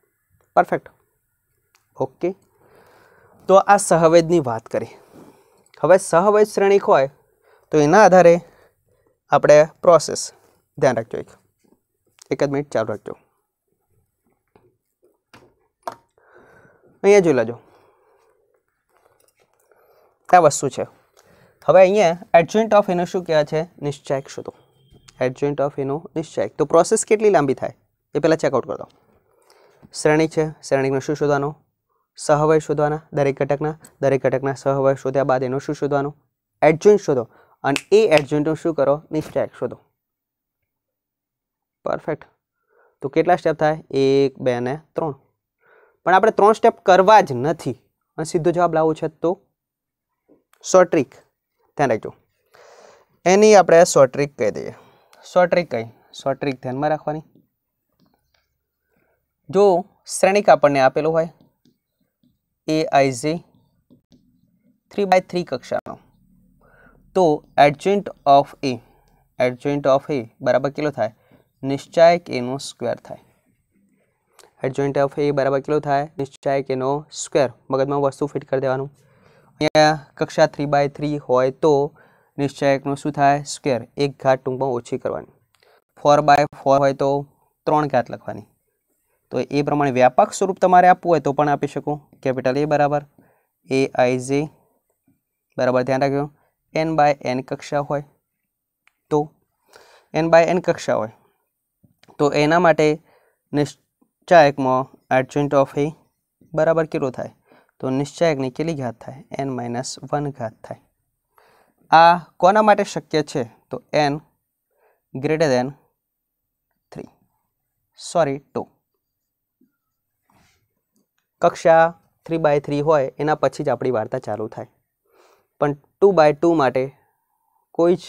પરફેક્ટ ઓકે તો આ સહવેદની વાત કરી હવે સહવેદ શ્રેણી હોય તો એના આધારે આપણે પ્રોસેસ ધ્યાન રાખજો એક એક જ મિનિટ ચાલુ રાખજો અહીંયા જોઈ લેજો આ વસ્તુ છે હવે અહીંયા એડજન્ટ ઓફ એનું શું કહેવાય છે નિશ્ચયક તો એડજોઇન્ટ ઓફ એનો નિશ્ચાયક તો પ્રોસેસ કેટલી લાંબી થાય એ પહેલાં ચેકઆઉટ કરી દો શ્રેણી છે શ્રેણીનો શું શોધવાનો સહવય શોધવાના દરેક ઘટકના દરેક ઘટકના સહવય શોધ્યા બાદ એનો શું શોધવાનું એડજોઇન્ટ શોધો અને એ એડજોઇન્ટનું શું કરો નિશ્ચાયક શોધો પરફેક્ટ તો કેટલા સ્ટેપ થાય એક બે ને ત્રણ પણ આપણે ત્રણ સ્ટેપ કરવા જ નથી અને સીધો જવાબ લાવવો છે તો શોર્ટ ટ્રીક ધ્યાન રાખજો એની આપણે શોર્ટ ટ્રીક કહી દઈએ શોર્ટ ટ્રીક કઈ શોર્ટ ટ્રીક ધ્યાનમાં રાખવાની જો શ્રેણિક આપણને આપેલો હોય એ આઈ જે થ્રી બાય થ્રી કક્ષાનો તો adjoint of A adjoint of A બરાબર કેટલો થાય નિશ્ચાયક એનો સ્ક્વેર થાય એડજન્ટ ઓફ એ બરાબર કેટલો થાય નિશ્ચાયક એનો સ્ક્વેર મગજમાં વસ્તુ ફિટ કરી દેવાનું અહીંયા કક્ષા થ્રી બાય થ્રી હોય તો નિશ્ચયકનો શું થાય સ્ક્વેર એક ઘાત ટૂંકમાં ઓછી કરવાની ફોર બાય ફોર હોય તો ત્રણ ઘાત લખવાની તો એ પ્રમાણે વ્યાપક સ્વરૂપ તમારે આપવું હોય તો પણ આપી શકું કેપિટલ એ બરાબર એ આઈ જે બરાબર ધ્યાન રાખજો એન બાય એન કક્ષા હોય તો એન બાય એન કક્ષા હોય તો એના માટે નિશ્ચાયકમાં એડજન્ટ ઓફ એ બરાબર કેટલો થાય તો નિશ્ચાયકની કેટલી ઘાત થાય એન માઇનસ વન ઘાત થાય આ કોના માટે શક્ય છે તો N greater than three sorry two કક્ષા થ્રી બાય થ્રી હોય એના પછી જ આપણી વાર્તા ચાલુ થાય પણ ટુ બાય ટુ માટે કોઈ જ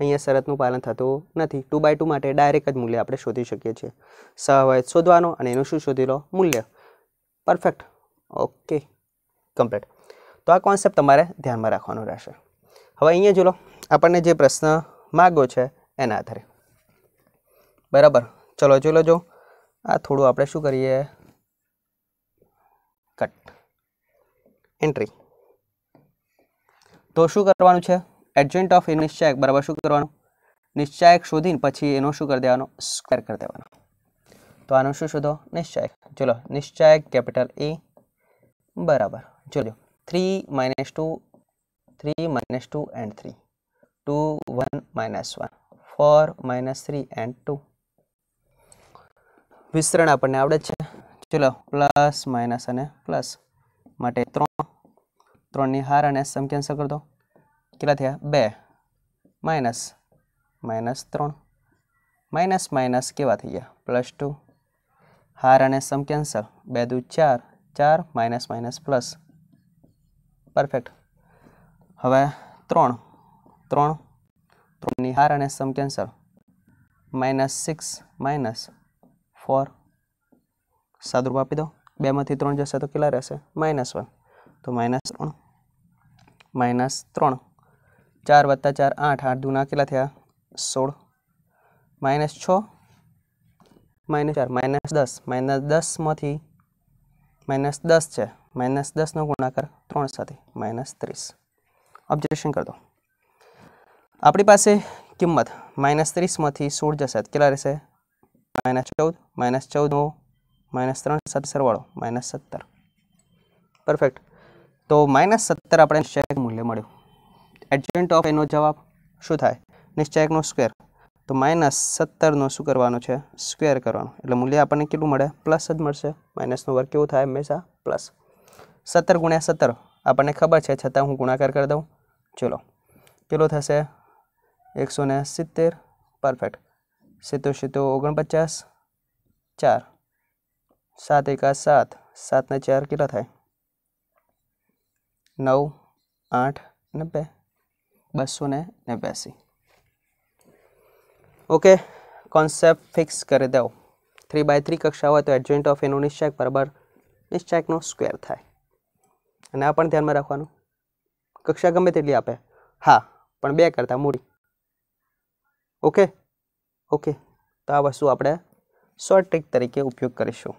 અહીંયા શરતનું પાલન થતું નથી ટુ બાય ટુ માટે ડાયરેક્ટ જ મૂલ્ય આપણે શોધી શકીએ છીએ સહવાય શોધવાનો અને એનું શું શોધી લો મૂલ્ય પરફેક્ટ ઓકે કમ્પ્લીટ તો આ કોન્સેપ્ટ તમારે ધ્યાનમાં રાખવાનો રહેશે હવે અહીંયા જો લો આપણને જે પ્રશ્ન માગ્યો છે એના આધારે બરાબર ચલો જોઈ જો આ થોડું આપણે શું કરીએ કટ એન્ટ્રી તો શું કરવાનું છે એડજન્ટ ઓફ નિશ્ચાયક બરાબર શું કરવાનું નિશ્ચાયક શોધીને પછી એનો શું કરી દેવાનો સ્ક્વેર કરી દેવાનો તો આનો શું શોધો નિશ્ચાયક ચલો નિશ્ચાયક કેપિટલ એ બરાબર ચલો three minus two 3 minus 2 and 3 2 1 minus 1 4 minus 3 and 2 વિસ્તરણ આપણને આવડે છે ચલો પ્લસ માઇનસ અને પ્લસ માટે ત્રણ ત્રણની હાર અને સમ કેન્સલ કરતો કેટલા થયા બે માઇનસ માઇનસ ત્રણ માઇનસ માઇનસ કેવા થઈ ગયા પ્લસ ટુ હાર અને સમ કેન્સલ બે દૂ ચાર ચાર માઇનસ માઇનસ પ્લસ પરફેક્ટ अब 3 3 3 ने หาร અને સમ કેન્સલ -6 -4 સાદુરૂપ આપી દો 2 માંથી 3 જશે તો કેલા રહેશે -1 તો -3 -3 4 + 4 8 8 * 2 કેલા થા 16 -6 -4 -10 -10 માંથી -10 છે -10 નો ગુણાકાર 3 સાથે -30 ઓબ્જેક્શન કરી દો આપણી પાસે કિંમત માઇનસ ત્રીસમાંથી સોળ જશે કેટલા રહેશે માઇનસ ચૌદ માઇનસ ચૌદ માઇનસ ત્રણ સાથે સરવાળો માઇનસ સત્તર પરફેક્ટ તો માઇનસ સત્તર આપણે નિશ્ચયક મૂલ્ય મળ્યું એડજન્ટ ઓફ એનો જવાબ શું થાય નિશ્ચયકનો સ્ક્વેર તો માઇનસ સત્તરનો શું કરવાનું છે સ્ક્વેર કરવાનું એટલે મૂલ્ય આપણને કેટલું મળે પ્લસ જ મળશે માઇનસનો વર્ગ કેવું થાય હંમેશા પ્લસ સત્તર ગુણ્યા સત્તર આપણને ખબર છે છતાં હું ગુણાકાર કરી દઉં ચલો કેટલો થશે એકસો ને સિત્તેર પરફેક્ટ સિત્તેર સિત્તેર ઓગણપચાસ ચાર સાત એકા સાત સાતને ચાર કેટલા થાય નવ આઠ ને બે બસો ને નેવ્યાસી ઓકે કોન્સેપ્ટ ફિક્સ કરી દો થ્રી બાય થ્રી કક્ષા હોય તો એડજોઇન્ટ ઓફ એનું નિશ્ચયક બરાબર નિશ્ચયકનો સ્ક્વેર થાય અને આ પણ ધ્યાનમાં રાખવાનું કક્ષા ગમે તેટલી આપે હા પણ બે કરતાં મૂડી ઓકે ઓકે તો આ વસ્તુ આપણે શોર્ટ ટ્રીક તરીકે ઉપયોગ કરીશું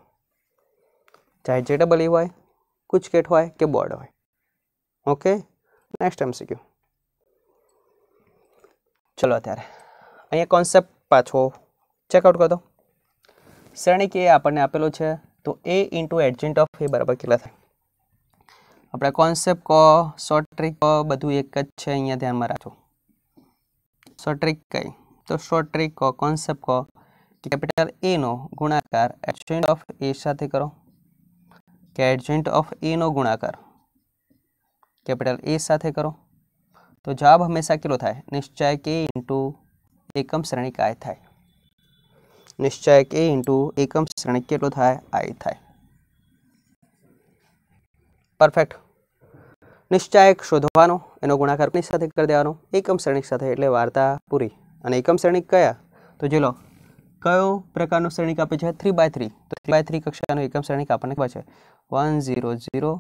ચાહે જે ડબલ e હોય કુચકેટ હોય કે બોર્ડ હોય ઓકે નેક્સ્ટ ટાઈમ એમસીક્યુ ચલો અત્યારે અહીંયા કોન્સેપ્ટ પાછો ચેકઆઉટ કરો શ્રેણિક એ આપણને આપેલો છે તો એ ઇન્ટુ એડજન્ટ ઓફ એ બરાબર કેટલા થાય अपना कॉन्सेप्ट कहो शॉर्ट ट्रिक कहो बधु एक ध्यान में राखो शॉर्ट ट्रिक कई तो शॉर्ट ट्रिक कहो कॉन्सेप्ट कहो कैपिटल ए नो गुणाकार एडजेंट ऑफ ए साथ करो के एडजेंट ऑफ ए नो गुणाकार कैपिटल ए साथ करो तो जवाब हमेशा के निश्चय के इंटू एकम श्रेणी का थाय निश्चय के इंटू एकम श्रेणी के आई थाय परफेक्ट નિશ્ચાયક શોધવાનો એનો ગુણાકારની સાથે કરી દેવાનો એકમ શ્રેણિક સાથે એટલે વાર્તા પૂરી અને એકમ શ્રેણિક કયા તો જો લો કયો પ્રકારનો શ્રેણિક આપે છે થ્રી બાય થ્રી તો થ્રી બાય થ્રી કક્ષાનો એકમ શ્રેણિક આપણને ખબર છે one zero zero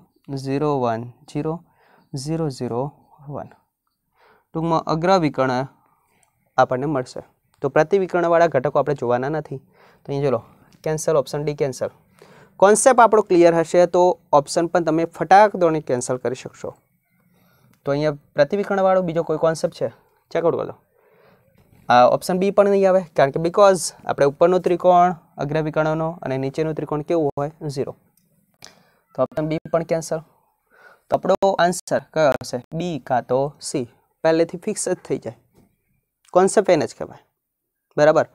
zero one zero zero zero one ટૂંકમાં અગ્ર અગ્રવિકર્ણ આપણને મળશે તો પ્રતિવિકર્ણવાળા ઘટકો આપણે જોવાના નથી તો અહીં જો લો cancel option D cancel concept આપણો ક્લિયર હશે તો ઓપ્શન પણ તમે ફટાક દોડને કેન્સલ કરી શકશો તો અહીંયા પ્રતિવિકરણવાળો બીજો કોઈ કોન્સેપ્ટ છે ચેકઆઉટ કરો આ ઓપ્શન બી પણ નહીં આવે કારણ કે બિકોઝ આપણે ઉપરનો ત્રિકોણ અગ્રવિકર્ણનો અને નીચેનું ત્રિકોણ કેવું હોય ઝીરો તો ઓપ્શન બી પણ કેન્સલ તો આપણો આન્સર કયો હશે બી કાં તો સી પહેલેથી ફિક્સ જ થઈ જાય કોન્સેપ્ટ એને જ કહેવાય બરાબર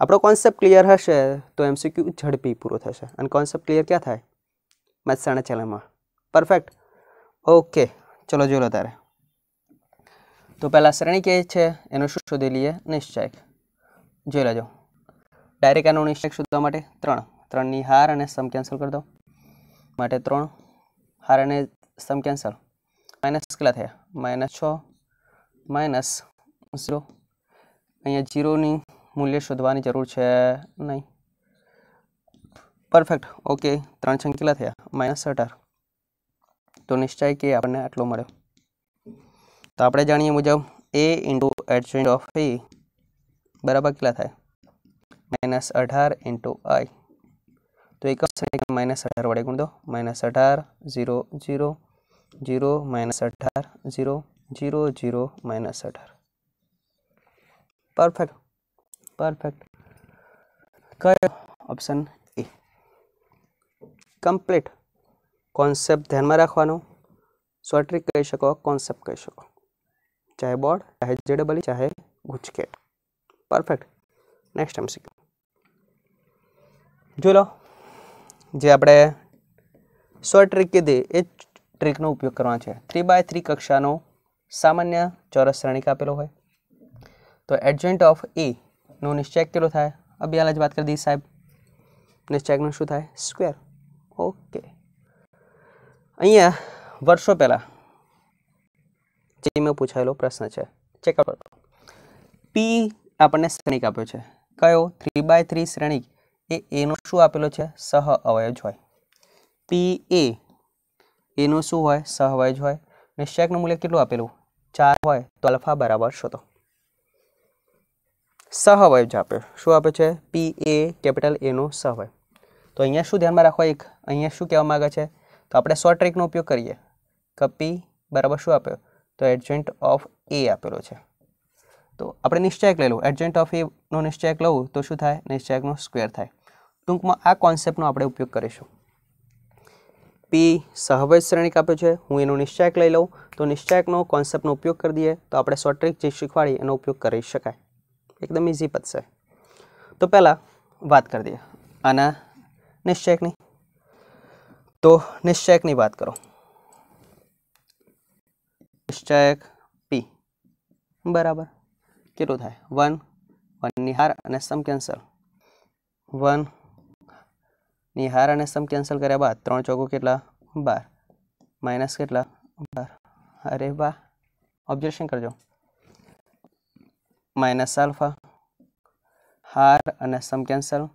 આપણો કોન્સેપ્ટ ક્લિયર હશે તો એમસીક્યુ ઝડપી પૂરો થશે અને કોન્સેપ્ટ ક્લિયર ક્યાં થાય મહેસાણા ચેલેમાં પરફેક્ટ ઓકે ચલો જોઈ લો તારે તો પહેલાં શ્રેણી કે છે એનું શું શોધી લઈએ નિશ્ચયક જોઈ લેજો ડાયરેક્ટ આનું નિશ્ચયક શોધવા માટે ત્રણ ત્રણની હાર અને સમ કેન્સલ કરી દો માટે ત્રણ હાર અને સમ કેન્સલ માઇનસ કેટલા થયા માઇનસ છ માઇનસ ઝીરો અહીંયા ઝીરોની મૂલ્ય શોધવાની જરૂર છે નહીં પરફેક્ટ ઓકે ત્રણ કેટલા થયા માઇનસ અઢાર तो निश्चय के आपने आटलो मैं तो आप जाए मुजब ए इंटू एडजेंट ऑफ ए बराबर के माइनस अठार इंटू आई तो एक माइनस अठार वे गुण दो माइनस अठार जीरो जीरो जीरो माइनस अठार जीरो जीरो जीरो माइनस अठार परफेक्ट परफेक्ट क्या ऑप्शन ए कंप्लीट કોન્સેપ્ટ ધ્યાનમાં રાખવાનો શોર્ટ ટ્રીક કહી શકો કોન્સેપ્ટ કહી શકો ચાહે બોર્ડ ચાહે જેડબલી ચાહે ગુજકેટ પરફેક્ટ નેક્સ્ટ એમસીક્યુ જોઈ લો જે આપણે શોર્ટ ટ્રીક કીધી એ ટ્રીકનો ઉપયોગ કરવા છે થ્રી બાય થ્રી કક્ષાનો સામાન્ય ચોરસ શ્રેણીક આપેલો હોય તો એડજન્ટ ઓફ એનો નિશ્ચેક કેટલો થાય અભી હાલ જ વાત કરી દઈએ સાહેબ નિશ્ચેકનું શું થાય સ્ક્વેર ઓકે અહીંયા વર્ષો પહેલાં જે મેં પૂછાયેલો પ્રશ્ન છે ચેકઅપ કરો પી આપણને શ્રેણિક આપ્યો છે કયો થ્રી બાય થ્રી શ્રેણિક એ એનો શું આપેલો છે સહ અવયજ હોય પી એ એનું શું હોય સહ અવયજ હોય નિશ્ચયકનું મૂલ્ય કેટલું આપેલું ચાર હોય તો અલ્ફા બરાબર શોધો સહવયજ આપ્યો શું આપે છે પી એ કેપિટલ એનો સહવય તો અહીંયા શું ધ્યાનમાં રાખો એક અહીંયા શું કહેવા માગે છે તો આપણે શોર્ટ ટ્રેકનો ઉપયોગ કરીએ કપી બરાબર શું આપ્યો તો એડજન્ટ ઓફ એ આપેલો છે તો આપણે નિશ્ચયક લઈ લઉં એડજન્ટ ઓફ એનો નિશ્ચયક લઉં તો શું થાય નિશ્ચયકનો સ્ક્વેર થાય ટૂંકમાં આ કોન્સેપ્ટનો આપણે ઉપયોગ કરીશું પી સહવેશ શ્રેણિક આપ્યો છે હું એનો નિશ્ચયક લઈ લઉં તો નિશ્ચયકનો કોન્સેપ્ટનો ઉપયોગ કરી દઈએ તો આપણે શોર્ટ ટ્રેક જે શીખવાડી એનો ઉપયોગ કરી શકાય એકદમ ઇઝી પતશે તો પહેલાં વાત કરી દઈએ આના નિશ્ચયકની तो निश्चय की बात करो निश्चय पी बराबर कितो वन वन निहार सम कैंसल वन निहार सम कैंसल कर त्र चौको के बार माइनस के बार अरे वाह ऑब्जेक्शन करजो माइनस आल्फा हार अने सम कैंसल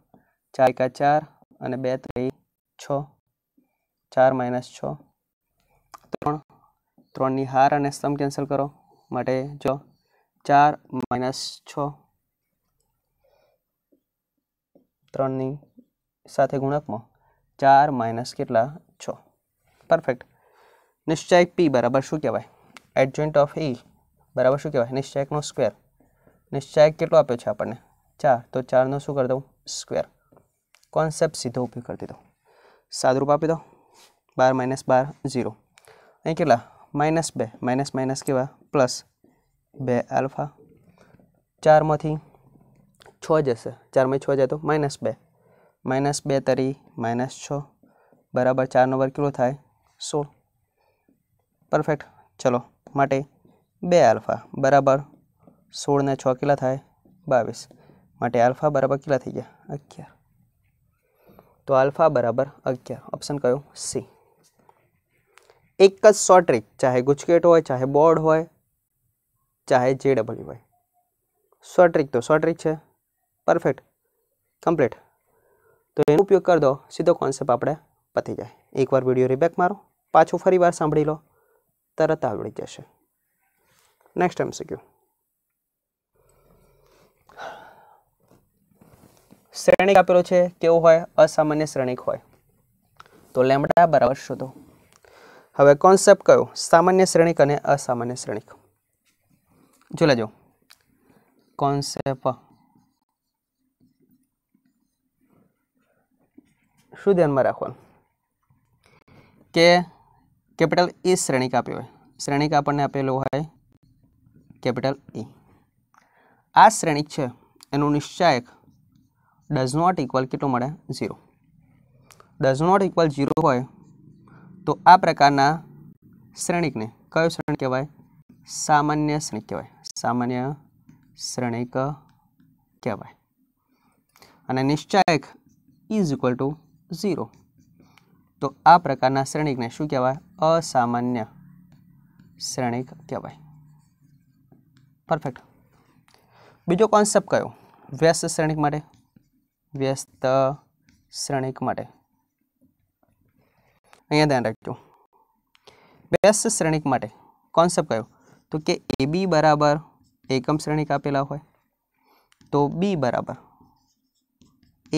चार का चार अने बे त्री छ ચાર માઇનસ છ ત્રણ ત્રણની હાર અને સ્તંભ કેન્સલ કરો માટે જો ચાર માઇનસ છ ત્રણની સાથે ગુણકમાં ચાર માઇનસ કેટલા છ પરફેક્ટ નિશ્ચયક પી બરાબર શું કહેવાય એડજોઇન્ટ ઓફ ઈ બરાબર શું કહેવાય નિશ્ચયકનો સ્ક્વેર નિશ્ચયક કેટલો આપ્યો છે આપણને ચાર તો ચારનો શું કરી દઉં સ્ક્વેર કોન્સેપ્ટ સીધો ઉપયોગ કરી દીધો સાદુરૂપ આપી દો बार माइनस बार जीरो अँ के माइनस बे माइनस माइनस के प्लस बे आल्फा चार में छ जैसे चार में छ जाए तो माइनस बे माइनस बे तरी माइनस छ बराबर चार वर्ग के सोल परफेक्ट चलो मटे बे आल्फा बराबर सोल ने छ छाला थाय बीस मैं आल्फा बराबर के अगर तो आल्फा बराबर अगर ऑप्शन क्यों सी એક જ શોર્ટ ટ્રીક ચાહે ગુજકેટ હોય ચાહે બોર્ડ હોય ચાહે જે ડબલ્યુ હોય શોર્ટ ટ્રીક તો શોર્ટ ટ્રીક છે પરફેક્ટ કમ્પ્લીટ તો એનો ઉપયોગ કરી દો સીધો કોન્સેપ્ટ આપણે પતી જાય એકવાર વિડીયો રિબેક મારો પાછું ફરી વાર સાંભળી લો તરત આવડી જશે નેક્સ્ટ ટાઈમ શીખ્યું શ્રેણિક આપેલો છે કેવો હોય અસામાન્ય શ્રેણિક હોય તો લેમડા બરાબર શોધો હવે કોન્સેપ્ટ કયો સામાન્ય શ્રેણીક અને અસામાન્ય શ્રેણિક જો લેજો કોન્સેપ્ટ શું ધ્યાનમાં રાખવાનું કે કેપિટલ ઈ e શ્રેણિક આપી હોય શ્રેણીક આપણને આપેલું હોય કેપિટલ ઈ e. આ શ્રેણિક છે એનું નિશ્ચાયક ડઝ નોટ ઇક્વલ કેટલું મળે zero does not equal zero હોય તો આ પ્રકારના શ્રેણિકને કયો શ્રેણિક કહેવાય સામાન્ય શ્રેણિક કહેવાય સામાન્ય શ્રેણિક કહેવાય અને નિશ્ચાયક ઇઝ ઇક્વલ ટુ ઝીરો તો આ પ્રકારના શ્રેણિકને શું કહેવાય અસામાન્ય શ્રેણિક કહેવાય પરફેક્ટ બીજો કોન્સેપ્ટ કયો વ્યસ્ત શ્રેણિક માટે વ્યસ્ત શ્રેણિક માટે અહીંયા ધ્યાન રાખજો વ્યસ્ત શ્રેણિક માટે કોન્સેપ્ટ કયો તો કે એ બી બરાબર એકમ શ્રેણીક આપેલા હોય તો બી બરાબર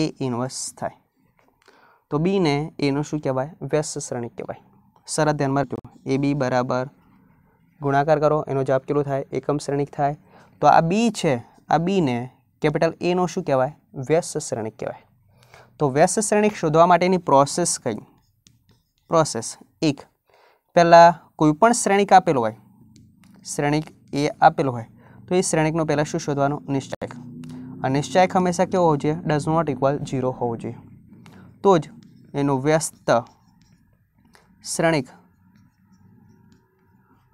એ ઇન્વર્સ થાય તો બીને એનું શું કહેવાય વ્યસ્ત શ્રેણિક કહેવાય સરસ ધ્યાનમાં રાખજો એ બી બરાબર ગુણાકાર કરો એનો જવાબ કેટલો થાય એકમ શ્રેણિક થાય તો આ બી છે આ બીને કેપિટલ એનો શું કહેવાય વ્યસ્ત શ્રેણિક કહેવાય તો વ્યસ્ત શ્રેણિક શોધવા માટેની પ્રોસેસ કઈ પ્રોસેસ એક પહેલાં કોઈપણ શ્રેણીક આપેલું હોય શ્રેણીક એ આપેલો હોય તો એ શ્રેણીકનો પહેલાં શું શોધવાનું નિશ્ચાયક આ નિશ્ચયક હંમેશા કેવો હોવો જોઈએ ડઝ નોટ ઇક્વલ ઝીરો હોવો જોઈએ તો જ એનું વ્યસ્ત શ્રેણીક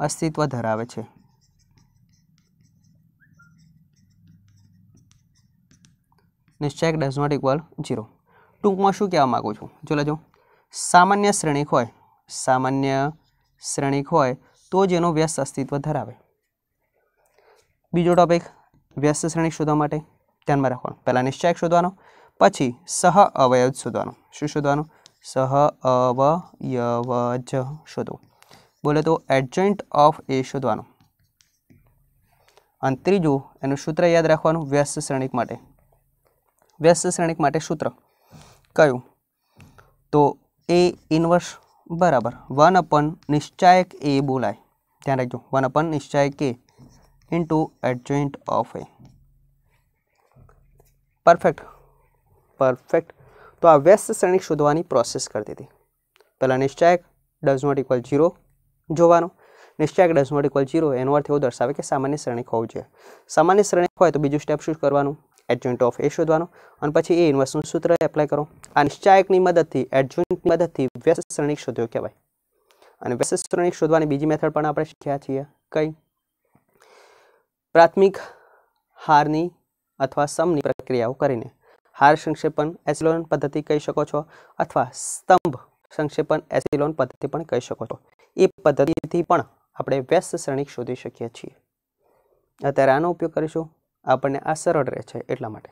અસ્તિત્વ ધરાવે છે નિશ્ચાયક ડઝ નોટ ઇક્વલ ઝીરો ટૂંકમાં શું કહેવા માગું છું જો લેજો સામાન્ય શ્રેણીક હોય સામાન્ય શ્રેણીક હોય તો જ એનો વ્યસ્ત અસ્તિત્વ ધરાવે બીજો ટોપિક વ્યસ્ત શ્રેણીક શોધવા માટે ધ્યાનમાં રાખવાનું પહેલાં નિશ્ચયક શોધવાનો પછી સહ અવયવ શોધવાનો શું શોધવાનું સહ અવયવજ શોધો બોલે તો એડજન્ટ ઓફ એ શોધવાનું અને ત્રીજું એનું સૂત્ર યાદ રાખવાનું વ્યસ્ત શ્રેણીક માટે વ્યસ્ત શ્રેણીક માટે સૂત્ર કયું તો એ ઇન્વર્સ બરાબર વન અપન નિશ્ચાયક એ બોલાય ધ્યાન રાખજો વન અપન નિશ્ચાયક A into adjoint of A perfect perfect તો આ વ્યસ્ત શ્રેણી શોધવાની પ્રોસેસ કરતી હતી પહેલાં નિશ્ચાયક ડઝ નોટ ઇક્વલ ઝીરો જોવાનો નિશ્ચાયક ડઝ નોટ ઇક્વલ ઝીરો એનો અર્થ એવો દર્શાવે કે સામાન્ય શ્રેણિક હોવું જોઈએ સામાન્ય શ્રેણી હોય તો બીજું સ્ટેપ શું કરવાનું એડજોઇન્ટ ઓફ એ શોધવાનો અને પછી એ ઇન્વર્સનું સૂત્ર એપ્લાય કરો આ નિશ્ચાયકની મદદથી એડજોઇન્ટની મદદથી વ્યસ્ત શ્રેણી શોધ્યો કહેવાય અને વ્યસ્ત શ્રેણિક શોધવાની બીજી મેથડ પણ આપણે શીખ્યા છીએ કઈ પ્રાથમિક હારની અથવા સમની પ્રક્રિયાઓ કરીને હાર સંક્ષેપણ એસિલોન પદ્ધતિ કહી શકો છો અથવા સ્તંભ સંક્ષેપણ એસિલોન પદ્ધતિ પણ કહી શકો છો એ પદ્ધતિથી પણ આપણે વ્યસ્ત શ્રેણિક શોધી શકીએ છીએ અત્યારે આનો ઉપયોગ કરીશું આપણને આ સરળ રહે છે એટલા માટે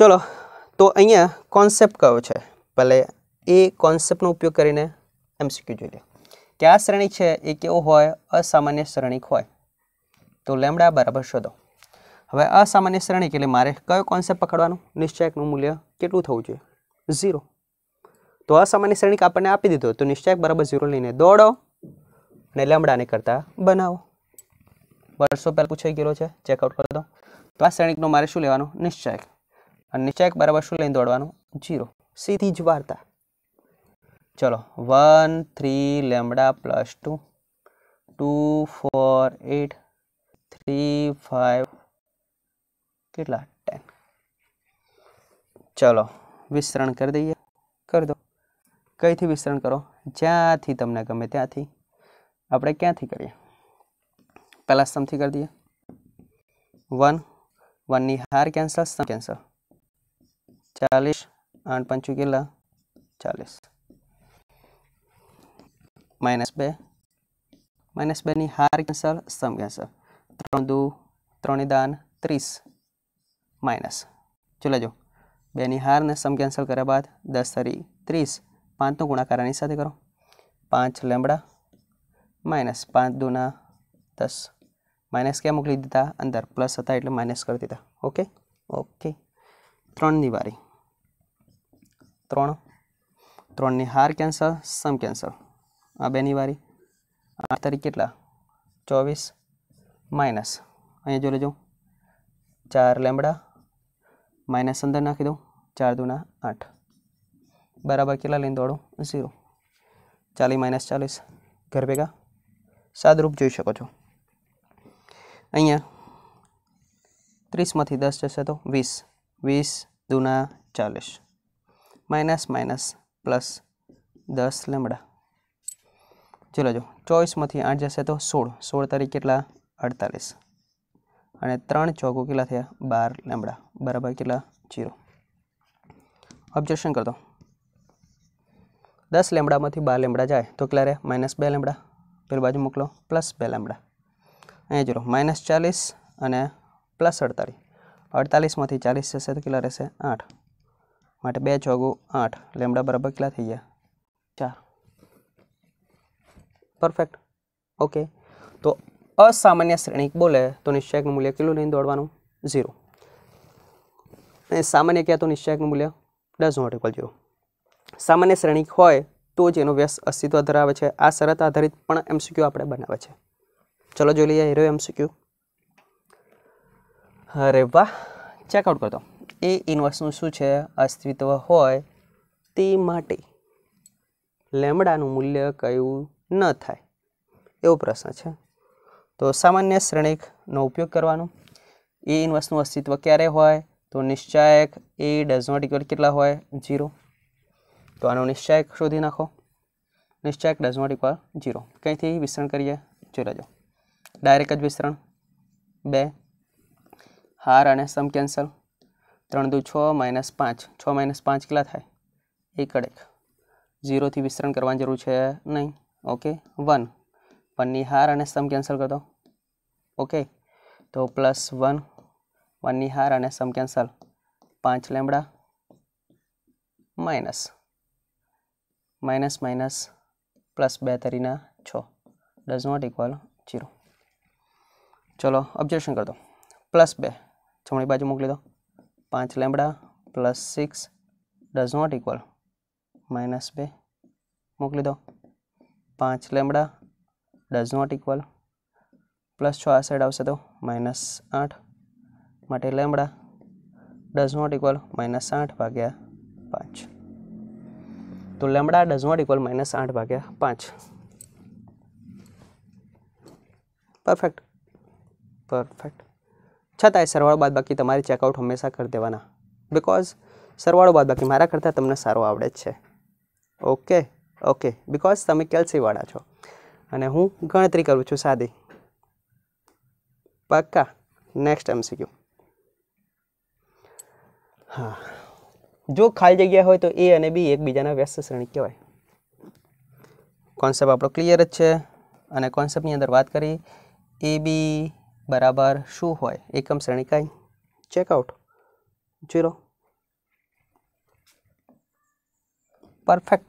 ચલો તો અહીંયા કોન્સેપ્ટ કયો છે ભલે એ કોન્સેપ્ટનો ઉપયોગ કરીને એમસીક્યુ જોઈ લે કે આ શ્રેણી છે એ કેવો હોય અસામાન્ય શ્રેણીક હોય તો લેમડા બરાબર શોધો હવે અસામાન્ય શ્રેણીક એટલે મારે કયો કોન્સેપ્ટ પકડવાનું નિશ્ચયકનું મૂલ્ય કેટલું થવું જોઈએ ઝીરો તો અસામાન્ય શ્રેણીક આપણને આપી દીધો તો નિશ્ચયક બરાબર ઝીરો લઈને દોડો અને લેમડાને કરતાં બનાવો વર્ષો પહેલાં પૂછાઈ ગયેલો છે ચેકઆઉટ કરી દો તો આ શ્રેણીકનો મારે શું લેવાનું નિશ્ચાયક અને નિશ્ચાયક બરાબર શું લઈને દોડવાનું જીરો સીધી જ વાર્તા ચલો one three lambda plus two two four eight three five કેટલા ટેન ચલો વિસ્તરણ કરી દઈએ કરી દો કઈથી વિસ્તરણ કરો જ્યાંથી તમને ગમે ત્યાંથી આપણે ક્યાંથી કરીએ पहला समथिंग कर दिया वन वन नी हार कैंसल सम कैंसल चालीस आठ पंचू केला चालीस माइनस बे माइनस बे ની હાર કેન્સલ સમ કેન્સલ ત્રણ દુ ત્રણ દાન ત્રીસ માઇનસ ચલો જો બેની હાર ને સમ કેન્સલ કર્યા બાદ દસ સરી ત્રીસ પાંચનો ગુણાકાર આની સાથે કરો પાંચ લેમડા માઇનસ પાંચ દુના દસ માઇનસ ક્યાં મોકલી દીધા અંદર પ્લસ હતા એટલે માઇનસ કરી દીધા ઓકે ઓકે ત્રણની વારી ત્રણ ત્રણની હાર કેન્સલ સમ કેન્સલ આ બેની વારી આઠ તારીખ કેટલા ચોવીસ માઇનસ અહીંયા જોઈ લેજો ચાર લેમડા માઇનસ અંદર નાખી દઉં ચાર દૂના આઠ બરાબર કેટલા લઈને દોડો ઝીરો ચાલીસ માઇનસ ચાલીસ ઘર ભેગા સાદરૂપ જોઈ શકો છો અહીંયા ત્રીસમાંથી દસ જશે તો વીસ વીસ દૂના ચાલીસ માઇનસ માઇનસ પ્લસ દસ લેમડા ચલો જો ચોવીસમાંથી આઠ જશે તો સોળ સોળ તારીખ કેટલા અડતાલીસ અને ત્રણ ચોકું કેટલા થયા બાર લેમડા બરાબર કેટલા જીરો ઓબ્જેક્શન કરતો દસ લેમડામાંથી બાર લેમડા જાય તો કેટલા રહે માઇનસ બે લેમડા પેલી બાજુ મોકલો પ્લસ બે લેમડા અહીંયા જોડો માઇનસ ચાલીસ અને પ્લસ અડતાલીસ અડતાલીસમાંથી ચાલીસ જશે તો કેટલા રહેશે આઠ માટે બે ચોગું આઠ લેમડા બરાબર કેટલા થઈ ગયા ચાર પરફેક્ટ ઓકે તો અસામાન્ય શ્રેણિક બોલે તો નિશ્ચયકનું મૂલ્ય કેટલું લઈને દોડવાનું ઝીરો અને સામાન્ય ક્યાં તો નિશ્ચયકનું મૂલ્ય ડઝ નોટ ઇક્વલ ઝીરો સામાન્ય શ્રેણિક હોય તો જ એનો વ્યસ્ત અસ્તિત્વ ધરાવે છે આ શરત આધારિત પણ એમસીક્યુ આપણે બનાવે છે ચલો જોઈ લઈએ હીરો એમસીક્યુ અરે વાહ ચેકઆઉટ કરતો એ ઇન્વર્સનું શું છે અસ્તિત્વ હોય તે માટે લેમડાનું મૂલ્ય કયું ન થાય એવો પ્રશ્ન છે તો સામાન્ય શ્રેણીકનો ઉપયોગ કરવાનો એ ઇન્વર્સનું અસ્તિત્વ ક્યારે હોય તો નિશ્ચાયક એ ડઝ નોટ ઇક્વલ કેટલા હોય જીરો તો આનો નિશ્ચાયક શોધી નાખો નિશ્ચાયક ડઝ નોટ ઇક્વલ જીરો કંઈથી વિસ્તરણ કરીએ જોઈ લેજો ડાયરેક્ટ જ વિસ્તરણ બે હાર અને સમ કેન્સલ ત્રણ દુ છ માઇનસ પાંચ છ માઇનસ પાંચ કેટલા થાય એકડ એક ઝીરોથી વિસ્તરણ કરવાની જરૂર છે નહીં ઓકે વન વનની હાર અને સમ કેન્સલ કરતો ઓકે તો પ્લસ વન વનની હાર અને સમ કેન્સલ પાંચ lambda minus minus minus plus બે તરીના છ ડઝ નોટ ઇક્વલ જીરો चलो ऑब्जेक्शन कर दो प्लस बे जमी बाजू मोकली दो पांच lambda plus six does not equal minus बे मोक ली दो पांच lambda does not equal plus छ आ साइड आशे तो माइनस आठ मैं lambda does not equal minus आठ भाग्या पांच तो lambda does not equal minus आठ भाग्या पांच परफेक्ट પરફેક્ટ છતાંય સરવાળો બાદ બાકી તમારે ચેકઆઉટ હંમેશા કરી દેવાના બિકોઝ સરવાળો બાદ બાકી મારા કરતાં તમને સારો આવડે જ છે ઓકે ઓકે બિકોઝ તમે કેલ્સીવાળા છો અને હું ગણતરી કરું છું સાદી પાક્કા નેક્સ્ટ એમસીક્યુ હા જો ખાલી જગ્યા હોય તો એ અને બી એકબીજાના વ્યસ્ત શ્રેણી કહેવાય કોન્સેપ્ટ આપણો ક્લિયર જ છે અને કોન્સેપ્ટની અંદર વાત કરી એ બી બરાબર શું હોય એકમ શ્રેણી કઈ ચેકઆઉટ જીરો પરફેક્ટ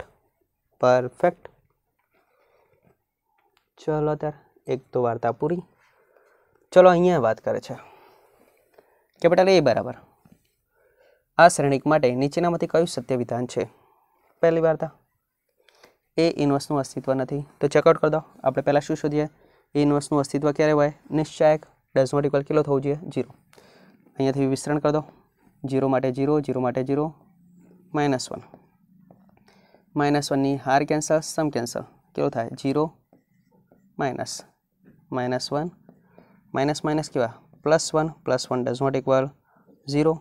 પરફેક્ટ ચલો ત્યારે એક તો વાર્તા પૂરી ચલો અહીંયા વાત કરે છે કેપિટલ એ બરાબર આ શ્રેણીક માટે નીચેનામાંથી કયું સત્ય વિધાન છે પહેલી વાર્તા એ ઇનવર્સનું અસ્તિત્વ નથી તો ચેકઆઉટ કરી દો આપણે પહેલાં શું શોધીએ એ ઇન્વર્સનું અસ્તિત્વ ક્યારે હોય નિશ્ચાયક ડઝ નોટ ઇક્વલ કેટલો થવું જોઈએ જીરો અહીંયાથી વિસ્તરણ કરી દો જીરો માટે જીરો જીરો માટે જીરો માઇનસ વન માઇનસ વનની હાર કેન્સલ સમ કેન્સલ કેવો થાય zero minus minus one minus minus કેવા plus one plus one does not equal zero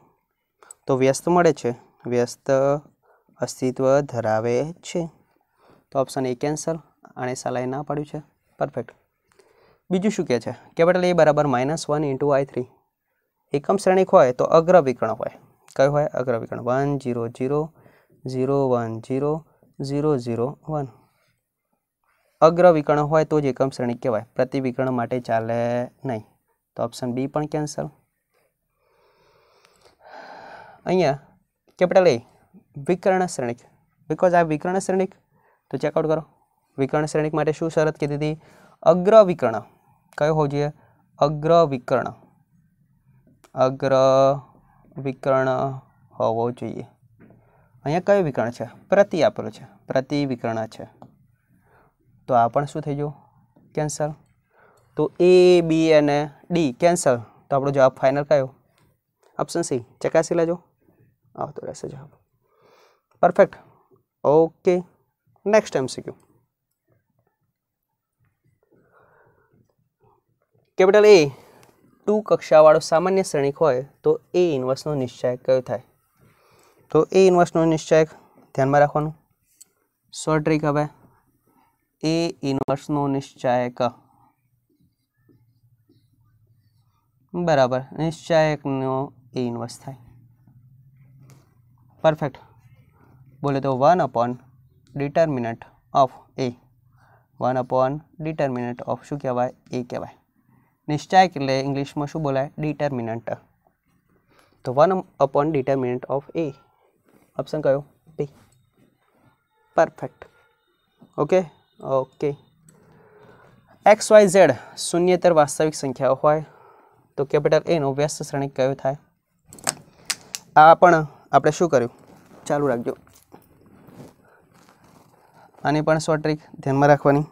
તો વ્યસ્ત મળે છે વ્યસ્ત અસ્તિત્વ ધરાવે છે તો ઓપ્શન એ કેન્સલ આને સલાહ ના પાડ્યું છે પરફેક્ટ બીજું શું કહે છે કેપિટલ એ બરાબર minus one into I three એકમ શ્રેણીક હોય તો અગ્ર વિકર્ણ હોય કયું હોય અગ્ર વિકર્ણ one zero zero zero one zero zero zero one અગ્ર વિકર્ણ હોય તો જ એકમ શ્રેણીક કહેવાય પ્રતિવિકર્ણ માટે ચાલે નહીં તો ઓપ્શન બી પણ કેન્સલ અહીંયા કેપિટલ એ વિકર્ણ શ્રેણીક બિકોઝ આ વિકર્ણ શ્રેણીક તો ચેકઆઉટ કરો વિકર્ણ શ્રેણીક માટે શું શરત કીધી હતી અગ્ર વિકર્ણ કયો હોવો જોઈએ અગ્ર વિકર્ણ અગ્ર વિકર્ણ હોવો જોઈએ અહીંયા કયો વિકર્ણ છે પ્રતિ આપેલો છે પ્રતિ વિકર્ણ છે તો આ પણ શું થઈ ગયું કેન્સલ તો એ બી અને ડી કેન્સલ તો આપણો જવાબ ફાઇનલ કયો ઓપ્શન સી ચકાસી લેજો આવતો રહેશે જવાબ પરફેક્ટ ઓકે નેક્સ્ટ ટાઈમ શીખ્યું કેપિટલ એ ટુ કક્ષાવાળો સામાન્ય શ્રેણિક હોય તો એ ઇન્વર્સનો નિશ્ચાયક કયો થાય તો એ ઇન્વર્સનો નિશ્ચાયક ધ્યાનમાં રાખવાનું શોર્ટ ટ્રીક હવે એ ઇન્વર્સનો નિશ્ચાયક બરાબર નિશ્ચાયકનો એ ઇન્વર્સ થાય પરફેક્ટ બોલે તો one upon determinant of A one upon determinant of શું કહેવાય એ કહેવાય નિશ્ચાયક એટલે ઇંગ્લિશમાં શું બોલાય ડિટર્મિનન્ટ તો one upon determinant of A option કયો B perfect okay okay X Y Z શૂન્યતર વાસ્તવિક સંખ્યાઓ હોય તો કેપિટલ એનો વ્યસ્ત શ્રેણિક કયો થાય આ પણ આપણે શું કર્યું ચાલુ રાખજો આની પણ શોર્ટ ટ્રીક ધ્યાનમાં રાખવાની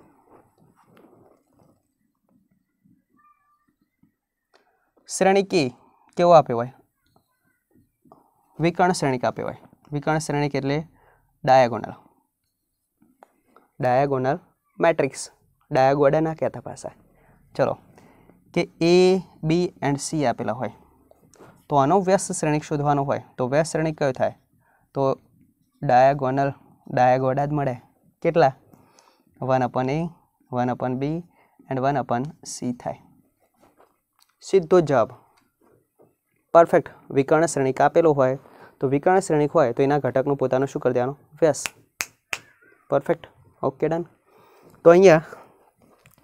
શ્રેણી કી કેવો હોય વિકર્ણ શ્રેણિક હોય વિકર્ણ શ્રેણિક એટલે ડાયાગોનલ ડાયાગોનલ મેટ્રિક્સ ડાયાગોડાના કહેતા પાસા ચલો કે એ બી એન્ડ સી આપેલા હોય તો આનો વ્યસ્ત શ્રેણીક શોધવાનો હોય તો વ્યસ્ત શ્રેણિક કયો થાય તો ડાયાગોનલ ડાયાગોડા જ મળે કેટલા one upon A one upon B and one upon C થાય સીધો જવાબ પરફેક્ટ વિકર્ણ શ્રેણીક આપેલો હોય તો વિકર્ણ શ્રેણીક હોય તો એના ઘટકનું પોતાનું શું કરી દેવાનું વ્યાસ પરફેક્ટ ઓકે ડન તો અહીંયા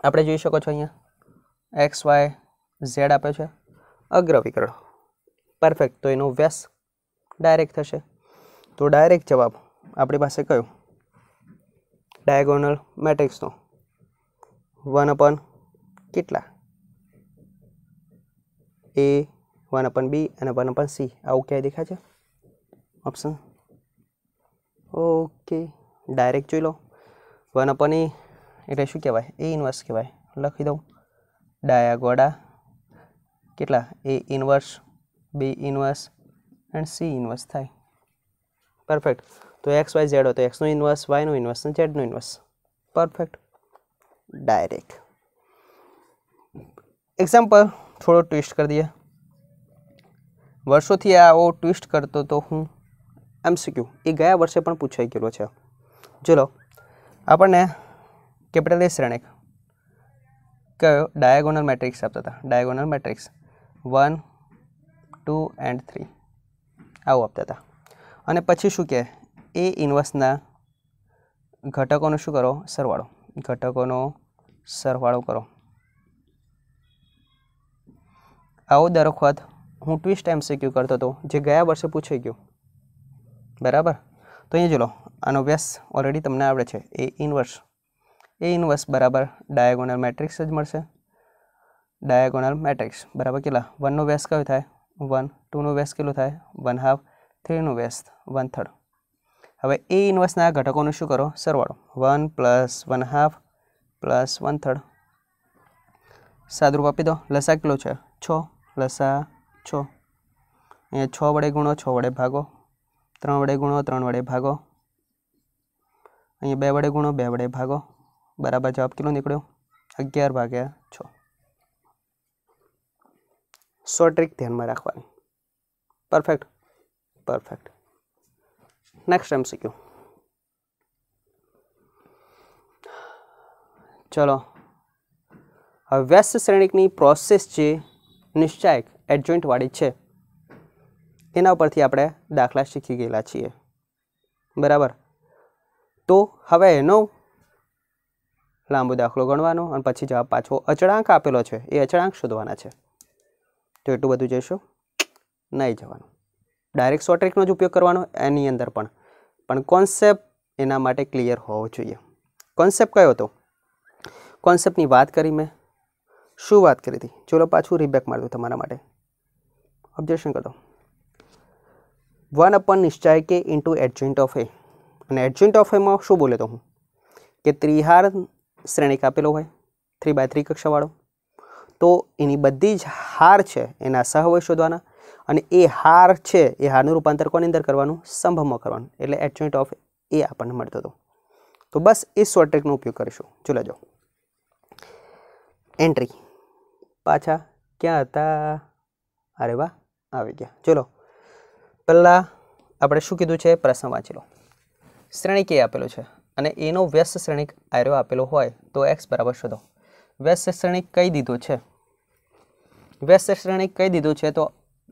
આપણે જોઈ શકો છો અહીંયા એક્સ વાય ઝેડ આપે છે અગ્ર વિકર્ણ પરફેક્ટ તો એનો વ્યાસ ડાયરેક્ટ થશે તો ડાયરેક્ટ જવાબ આપણી પાસે કયો ડાયગોનલ મેટ્રિક્સનો વન અપન કેટલા એ વન અપન બી અને વન અપન સી આવું ક્યાંય દેખાય છે ઓપ્શન ઓકે ડાયરેક્ટ જોઈ લો વન અપન એ એટલે શું કહેવાય એ ઇન્વર્સ કહેવાય લખી દઉં ડાયાગોડા કેટલા A inverse B inverse and C inverse થાય પરફેક્ટ તો એક્સ વાય ઝેડ હોય તો એક્સનું ઇન્વર્સ વાયનું ઇન્વર્સ અને ઝેડનું ઇન્વર્સ પરફેક્ટ ડાયરેક્ટ એક્ઝામ્પલ થોડો ટ્વિસ્ટ કરી દઈએ વર્ષોથી આવો ટ્વિસ્ટ કરતો તો હું એમસીક્યુ એ ગયા વર્ષે પણ પૂછાઈ ગયેલો છે ચલો આપણને કેપિટલ એ શ્રેણિક કયો ડાયાગોનલ મેટ્રિક્સ આપતા હતા diagonal matrix one two and three આવું આપતા હતા અને પછી શું કહે એ ઇન્વર્સના ઘટકોનો શું કરો સરવાળો ઘટકોનો સરવાળો કરો આવો દર વખત હું ટ્વિસ્ટ એમસીક્યુ કરતો હતો જે ગયા વર્ષે પૂછાઈ ગયું બરાબર તો અહીંયા જોલો આનો અભ્યાસ ઓલરેડી તમને આવડે છે એ ઇનવર્સ એ ઇનવર્સ બરાબર ડાયાગોનલ મેટ્રિક્સ જ મળશે ડાયાગોનલ મેટ્રિક્સ બરાબર કેટલા વનનો વ્યાસ કયો થાય વન ટુનો વ્યાસ કેટલો થાય વન હાફ થ્રીનો વ્યાસ વન થર્ડ હવે એ ઇન્વર્સના ઘટકોનું શું કરો સરવાળો one plus one half plus one third સાદરૂપ આપી દો લસા કેટલો છે છ પ્લસ આ છ અહીંયા છ વડે ગુણો છ વડે ભાગો ત્રણ વડે ગુણો ત્રણ વડે ભાગો અહીંયા બે વડે ગુણો બે વડે ભાગો બરાબર જવાબ કેટલો નીકળ્યો અગિયાર ભાગ્યા છ સો ટ્રીક ધ્યાનમાં રાખવાની પરફેક્ટ પરફેક્ટ નેક્સ્ટ એમ શીખ્યું ચલો હવે વ્યસ્ત શ્રેણીકની પ્રોસેસ છે નિશ્ચાયક એડજોઇન્ટવાળી છે એના ઉપરથી આપણે દાખલા શીખી ગયેલા છીએ બરાબર તો હવે એનો લાંબો દાખલો ગણવાનો અને પછી જવાબ પાછો અચળાંક આપેલો છે એ અચળાંક શોધવાના છે તો એટલું બધું જઈશું નહીં જવાનું ડાયરેક્ટ શોટ્રેકનો જ ઉપયોગ કરવાનો એની અંદર પણ પણ કોન્સેપ્ટ એના માટે ક્લિયર હોવો જોઈએ કોન્સેપ્ટ કયો હતો કોન્સેપ્ટની વાત કરી મેં શું વાત કરી હતી ચલો પાછું રીબેક માર દઉં તમારા માટે ઓબ્જેક્શન કરો વન અપન નિશ્ચય કે ઇન્ટુ એડજન્ટ ઓફ એ અને એડજન્ટ ઓફ એમાં શું બોલે તો હું કે ત્રિહાર શ્રેણીક આપેલો હોય થ્રી બાય થ્રી કક્ષાવાળો તો એની બધી જ હાર છે એના સહવય શોધવાના અને એ હાર છે એ હારનું રૂપાંતર કોની અંદર કરવાનું સંભવમાં કરવાનું એટલે એડજન્ટ ઓફ એ આપણને મળતો હતો તો બસ એ શોર્ટ ટ્રેકનો ઉપયોગ કરીશું ચલો જાઓ એન્ટ્રી પાછા ક્યાં હતા અરે વાહ આવી ગયા ચલો પહેલાં આપણે શું કીધું છે પ્રશ્ન વાંચી લો શ્રેણી કે આપેલો છે અને એનો વ્યસ્ત શ્રેણિક આર્યો આપેલો હોય તો એક્સ બરાબર શોધો વ્યસ્ત શ્રેણિક કઈ દીધો છે વ્યસ્ત શ્રેણિક કઈ દીધું છે તો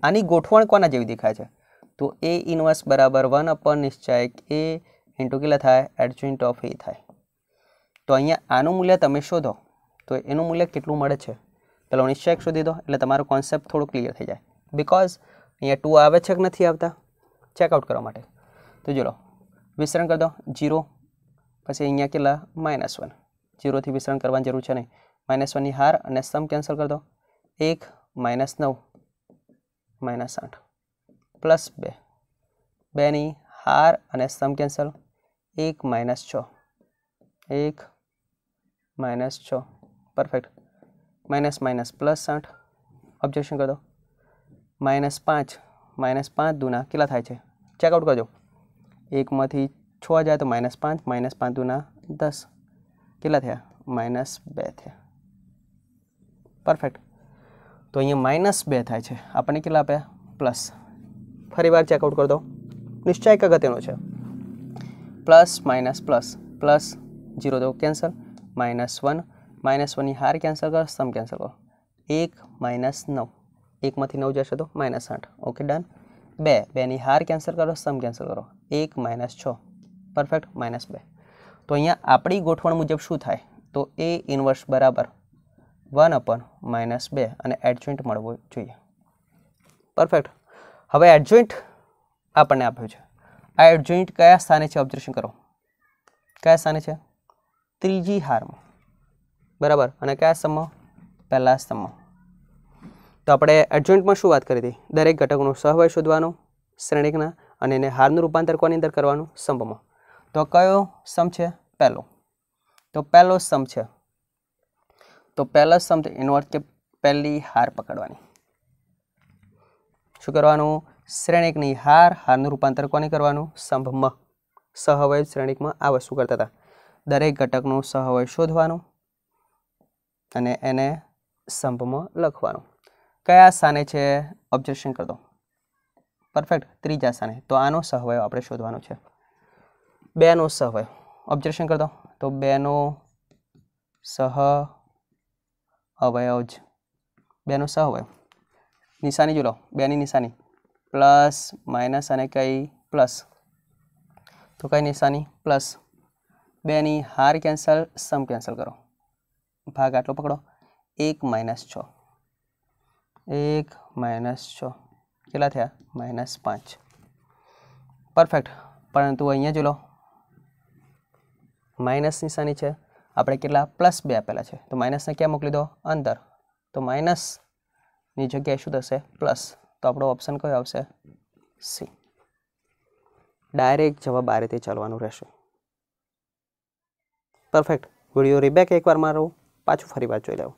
આની ગોઠવણ કોના જેવી દેખાય છે તો એ ઇનવર્સ બરાબર વન અપર નિશ્ચય એ ઇન્ટુ કેટલા થાય એડજોઇન્ટ ઓફ એ થાય તો અહીંયા આનું મૂલ્ય તમે શોધો તો એનું મૂલ્ય કેટલું મળે છે પહેલાં ઉણીસસો એક સુધી દો એટલે તમારો કોન્સેપ્ટ થોડો ક્લિયર થઈ જાય બિકોઝ અહીંયા ટુ આવે છે કે નથી આવતા ચેકઆઉટ કરવા માટે તો ચલો વિસ્તરણ કરી દો જીરો પછી અહીંયા કેટલા માઇનસ વન જીરોથી વિસ્તરણ કરવાની જરૂર છે નહીં માઇનસ વનની હાર અને સમ કેન્સલ કરી દો એક માઇનસ નવ માઇનસ આઠ પ્લસ બે બેની હાર અને સમ કેન્સલ એક માઇનસ છ એક માઇનસ છ પરફેક્ટ --+ 6 अब जक्शन कर दो - 5 - 5 दूना कितना થાય છે ચેક આઉટ કરજો 1 માંથી 6 જાય તો - 5 - 5 दूना 10 કેટલા થયા - 2 थे परफेक्ट तो અહીંયા - 2 થાય છે આપણે કેટલા આપ્યા + ફરીવાર ચેક આઉટ કર દો નિશ્ચયક ગતનો છે +-++ 0 તો કેન્સલ - 1 માઇનસ વનની હાર કેન્સલ કરો સમ કેન્સલ કરો એક માઇનસ નવ એકમાંથી નવ જશે તો માઇનસ આઠ ઓકે ડન બે બેની હાર કેન્સલ કરો સમ કેન્સલ કરો એક માઇનસ છ પરફેક્ટ માઇનસ બે તો અહીંયા આપણી ગોઠવણ મુજબ શું થાય તો એ ઇન્વર્સ બરાબર વન અપન માઇનસ બે અને એડજોઇન્ટ મળવો જોઈએ પરફેક્ટ હવે એડજોઇન્ટ આપણને આપ્યું છે આ એડજોઇન્ટ કયા સ્થાને છે ઓબ્ઝર્વેશન કરો કયા સ્થાને છે ત્રીજી હારમાં બરાબર અને કયા સ્તંભમાં પહેલા સ્તંભમાં તો આપણે એડજોઇન્ટમાં શું વાત કરી હતી દરેક ઘટકનું સહવય શોધવાનું શ્રેણીકના અને એને હારનું રૂપાંતર કોની અંદર કરવાનું સ્તંભમાં તો કયો સ્તંભ છે પહેલો તો પહેલો સ્તંભ છે તો પહેલો સ્તંભ એનો અર્થ કે પહેલી હાર પકડવાની શું કરવાનું શ્રેણીકની હાર હારનું રૂપાંતર કોને કરવાનું સ્તંભમાં સહવય શ્રેણીકમાં આ વસ્તુ કરતા હતા દરેક ઘટકનું સહવય શોધવાનું અને એને સંપમાં લખવાનું કયા સ્થાને છે ઓબ્જેક્શન કરતો પરફેક્ટ ત્રીજા સ્થાને તો આનો સહવાયો આપણે શોધવાનો છે બેનો સહવય ઓબ્જેક્શન કરતો તો બેનો સહ અવયવ જ બેનો સહવય નિશાની જો લો બેની નિશાની પ્લસ માઇનસ અને કઈ પ્લસ તો કઈ નિશાની પ્લસ બેની હાર કેન્સલ સમ કેન્સલ કરો ભાગ આટલો પકડો એક માઇનસ છ એક માઇનસ છ કેટલા થયા માઇનસ પાંચ પરફેક્ટ પરંતુ અહીંયા જો લો માઇનસ નિશાની છે આપણે કેટલા પ્લસ બે આપેલા છે તો માઇનસને ક્યાં મોકલી દો અંદર તો માઇનસની જગ્યાએ શું થશે પ્લસ તો આપણો ઓપ્શન કયો આવશે સી ડાયરેક્ટ જવાબ આ રીતે ચાલવાનું રહેશે પરફેક્ટ વિડીયો રીબેક એકવાર મારું પાછું ફરીવાર જોઈ લેવું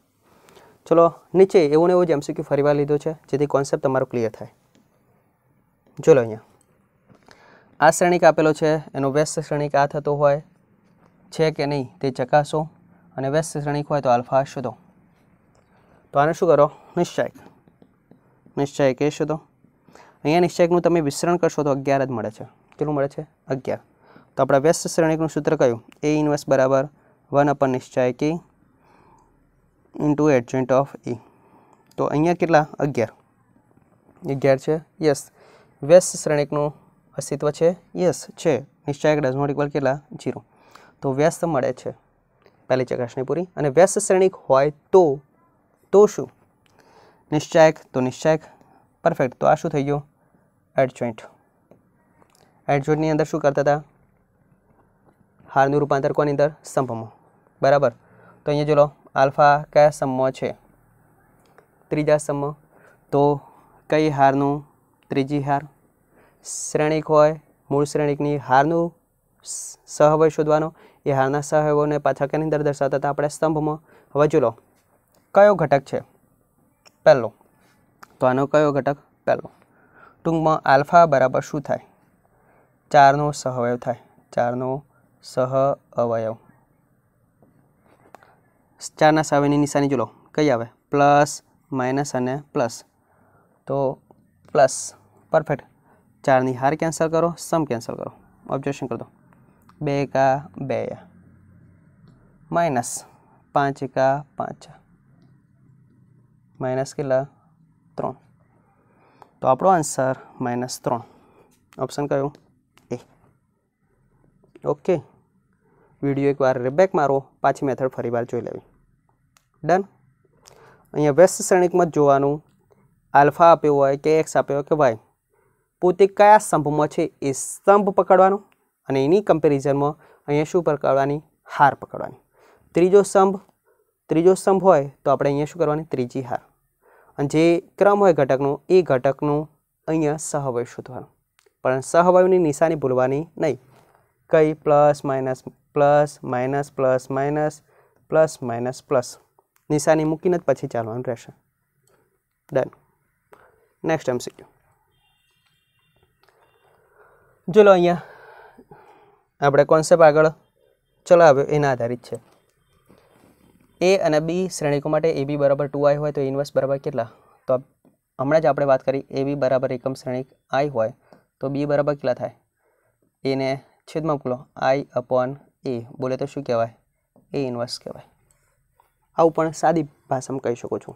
ચલો નીચે એવું ને એવું જ એમસીક્યુ ફરીવાર લીધો છે જેથી કોન્સેપ્ટ તમારો ક્લિયર થાય જો લો અહીંયા આ શ્રેણિક આપેલો છે એનો વ્યસ્ત શ્રેણિક આ થતો હોય છે કે નહીં તે ચકાસો અને વ્યસ્ત શ્રેણિક હોય તો આલ્ફા શોધો તો આને શું કરો નિશ્ચયક નિશ્ચયક એ શોધો અહીંયા નિશ્ચયકનું તમે વિસ્તરણ કરશો તો અગિયાર જ મળે છે કેટલું મળે છે અગિયાર તો આપણા વ્યસ્ત શ્રેણિકનું સૂત્ર કયું એ ઇન્વેસ્ટ બરાબર વન અપન નિશ્ચયકી ઇન્ટુ એડજન્ટ ઓફ ઈ તો અહીંયા કેટલા અગિયાર અગિયાર છે યસ વેસ્ટ શ્રેણિકનું અસ્તિત્વ છે યસ છે નિશ્ચાયક ડઝ ઇક્વલ કેટલા જીરો તો વ્યસ્ત મળે છે પહેલી ચકાસણી પૂરી અને વ્યસ્ત શ્રેણિક હોય તો તો શું નિશ્ચાયક તો નિશ્ચાયક પરફેક્ટ તો આ શું થઈ ગયું એડજોઈન્ટ એડજોઈન્ટની અંદર શું કરતા હતા હારનું રૂપાંતર કોની અંદર સ્તંભમાં બરાબર તો અહીંયા જો આલ્ફા કયા સમૂહ છે ત્રીજા સમૂહ તો કઈ હારનું ત્રીજી હાર શ્રેણીક હોય મૂળ શ્રેણીકની હારનું સહવય શોધવાનો એ હારના સહવયોને કેની અંદર દર્શાવતા હતા આપણે સ્તંભમાં હવે જો લો કયો ઘટક છે પહેલો તો આનો કયો ઘટક પહેલો ટૂંકમાં આલ્ફા બરાબર શું થાય ચારનો સહવયવ થાય ચારનો સહ અવયવ ચારના સાવેની નિશાની જો લો કઈ આવે પ્લસ માઇનસ અને પ્લસ તો પ્લસ પરફેક્ટ ચારની હાર કેન્સલ કરો સમ કેન્સલ કરો ઓબ્જેક્શન કરી દો બે કા બે માઇનસ પાંચ એકા પાંચ માઇનસ કેટલા ત્રણ તો આપણો આન્સર માઇનસ ત્રણ ઓપ્શન કયો એ ઓકે વિડીયો એકવાર રિબેક મારો પાછી મેથડ ફરીવાર જોઈ લેવી ડન અહીંયા વ્યસ્ત શ્રેણિકમાં જ જોવાનું આલ્ફા આપ્યો હોય કે એક્સ આપ્યો હોય કે વાય પોતે કયા સ્તંભમાં છે એ સ્તંભ પકડવાનો અને એની કમ્પેરિઝનમાં અહીંયા શું પકડવાની હાર પકડવાની ત્રીજો સ્તંભ ત્રીજો સ્તંભ હોય તો આપણે અહીંયા શું કરવાની ત્રીજી હાર અને જે ક્રમ હોય ઘટકનો એ ઘટકનું અહીંયા સહવય શોધવાનું પણ સહવયની નિશાની ભૂલવાની નહીં કઈ plus minus plus minus plus minus plus minus plus નિશાની મૂકીને જ પછી ચાલવાનું રહેશે ડન નેક્સ્ટ એમસીક્યુ જો લો અહીંયા આપણે કોન્સેપ્ટ આગળ ચલાવ્યો એના આધારિત છે એ અને બી શ્રેણીકો માટે એ બી બરાબર ટુ આઈ હોય તો ઇન્વર્સ બરાબર કેટલા તો હમણાં જ આપણે વાત કરી એ બી બરાબર એકમ શ્રેણીક આઈ હોય તો બી બરાબર કેટલા થાય એને છેદમાં મોકલો આઈ અપોન એ બોલે તો શું કહેવાય એ ઇન્વર્સ કહેવાય આવું પણ સાદી ભાષામાં કહી શકું છું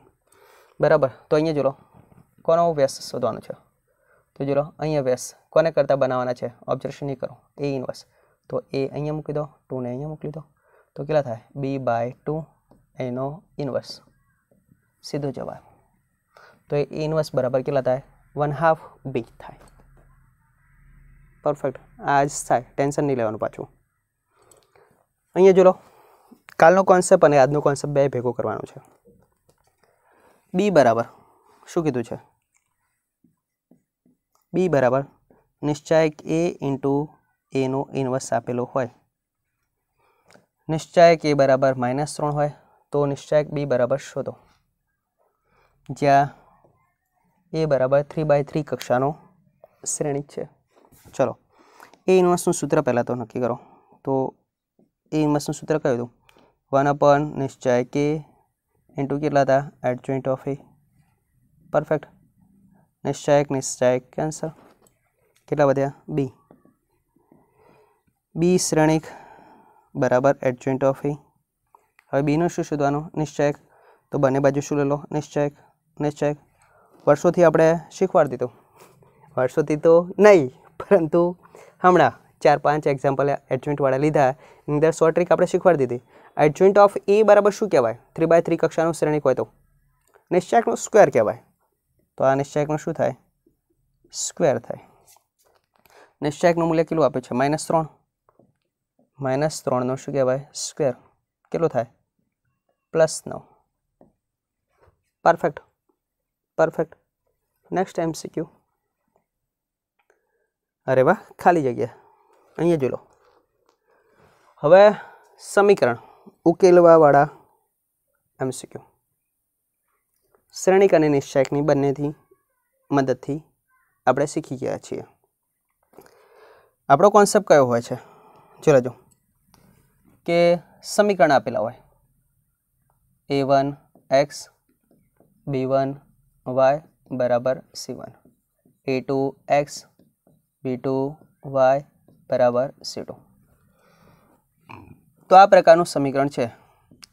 બરાબર તો અહીંયા જોડો કોનો વ્યસ શોધવાનો છે તો જોડો અહીંયા વ્યસ કોને કરતાં બનાવવાના છે ઓબ્ઝર્વેશન નહીં કરો એ ઇન્વર્સ તો એ અહીંયા મૂકી દો ટુને અહીંયા મોકલી દો તો કેટલા થાય બી બાય ટુ એનો ઇન્વર્સ સીધો જવાબ તો એ ઇન્વર્સ બરાબર કેટલા થાય વન હાફ બી થાય પરફેક્ટ આ જ થાય ટેન્શન નહીં લેવાનું પાછું અહીંયા જો કાલનો કોન્સેપ્ટ અને આજનો કોન્સેપ્ટ બે ભેગો કરવાનો છે બી બરાબર શું કીધું છે બી બરાબર નિશ્ચાયક એ ઇન્ટુ એનો ઇન્વર્સ આપેલો હોય નિશ્ચાયક એ બરાબર માઇનસ ત્રણ હોય તો નિશ્ચાયક બી બરાબર શોધો જ્યાં એ બરાબર થ્રી બાય થ્રી કક્ષાનો શ્રેણી છે ચલો એ ઇન્વર્સનું સૂત્ર પહેલાં તો નક્કી કરો તો એ ઇન્વર્સનું સૂત્ર કહ્યું હતું વન અપન નિશ્ચય કે ઇન્ટુ કેટલા હતા એડજોઇન્ટ ઓફ એ પરફેક્ટ નિશ્ચયક નિશ્ચયક કેન્સર કેટલા વધ્યા બી બી શ્રેણિક બરાબર એડજોઇન્ટ ઓફ એ હવે બીનું શું શોધવાનું નિશ્ચયક તો બંને બાજુ શું લે લો નિશ્ચયક નિશ્ચયક વર્ષોથી આપણે શીખવાડ દીધું વર્ષોથી તો નહીં પરંતુ હમણાં ચાર પાંચ એક્ઝામ્પલ એડજોઇન્ટવાળા લીધા એની અંદર શોર્ટ ટ્રીક આપણે શીખવાડી દીધી એડજોઇન્ટ ઓફ એ બરાબર શું કહેવાય થ્રી બાય થ્રી કક્ષાનું શ્રેણિક હોય તો નિશ્ચાયકનો સ્ક્વેર કહેવાય તો આ નિશ્ચાકનું શું થાય સ્ક્વેર થાય નિશ્ચાકનું મૂલ્ય કેટલું આપે છે માઇનસ ત્રણ માઇનસ ત્રણનો શું કહેવાય સ્ક્વેર કેટલો થાય પ્લસ નવ પરફેક્ટ પરફેક્ટ નેક્સ્ટ એમસીક્યુ અરે વાહ ખાલી જગ્યા અહીંયા જોઈ લો હવે સમીકરણ ઉકેલવાવાળા એમસીક્યુ શ્રેણિક અને નિશ્ચયકની બંનેથી મદદથી આપણે શીખી ગયા છીએ આપણો કોન્સેપ્ટ કયો હોય છે જો લેજો કે સમીકરણ આપેલા હોય A one X B one Y બરાબર C one A two X B two Y બરાબર સી ટુ તો આ પ્રકારનું સમીકરણ છે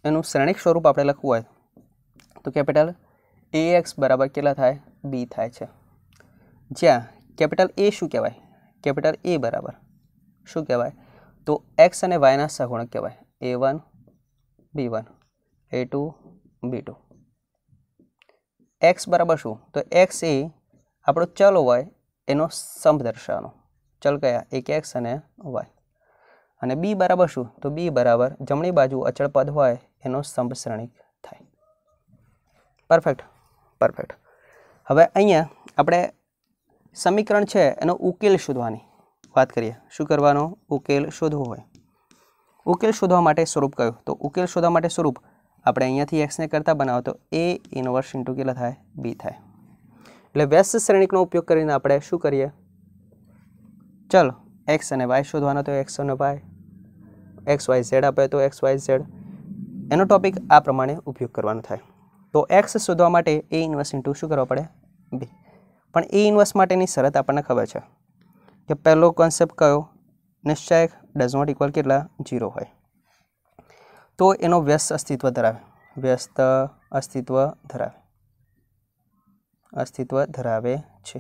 એનું શ્રેણિક સ્વરૂપ આપણે લખવું હોય તો કેપિટલ એ એક્સ બરાબર કેટલા થાય બી થાય છે જ્યાં કેપિટલ એ શું કહેવાય કેપિટલ એ બરાબર શું કહેવાય તો એક્સ અને વાયના સહગુણક કહેવાય A one B one A two B two X બરાબર શું તો એક્સ એ આપણો ચલ હોય એનો સંભ દર્શાવવાનો ચલ કયા એક એક્સ અને વાય અને બી બરાબર શું તો બી બરાબર જમણી બાજુ અચળ પદ હોય એનો સંભશ્રણિક થાય પરફેક્ટ પરફેક્ટ હવે અહીંયા આપણે સમીકરણ છે એનો ઉકેલ શોધવાની વાત કરીએ શું કરવાનો ઉકેલ શોધવો હોય ઉકેલ શોધવા માટે સ્વરૂપ કયું તો ઉકેલ શોધવા માટે સ્વરૂપ આપણે અહીંયાથી એક્સને કરતાં બનાવો તો એ ઇનવર્સ ઇન્ટુ કેટલા થાય બી થાય એટલે વ્યસ્ત શ્રેણિકનો ઉપયોગ કરીને આપણે શું કરીએ ચલો એક્સ અને વાય શોધવાનો તો એક્સ અને વાય એક્સ વાય ઝેડ આપે તો એક્સ વાય ઝેડ એનો ટોપિક આ પ્રમાણે ઉપયોગ કરવાનો થાય તો એક્સ શોધવા માટે એ ઇન્વર્સ ઇન્ટુ શું કરવા પડે બી પણ એ ઇન્વર્સ માટેની શરત આપણને ખબર છે કે પહેલો કોન્સેપ્ટ કયો નિશ્ચયક ડઝ નોટ ઇક્વલ કેટલા ઝીરો હોય તો એનો વ્યસ્ત અસ્તિત્વ ધરાવે વ્યસ્ત અસ્તિત્વ ધરાવે અસ્તિત્વ ધરાવે છે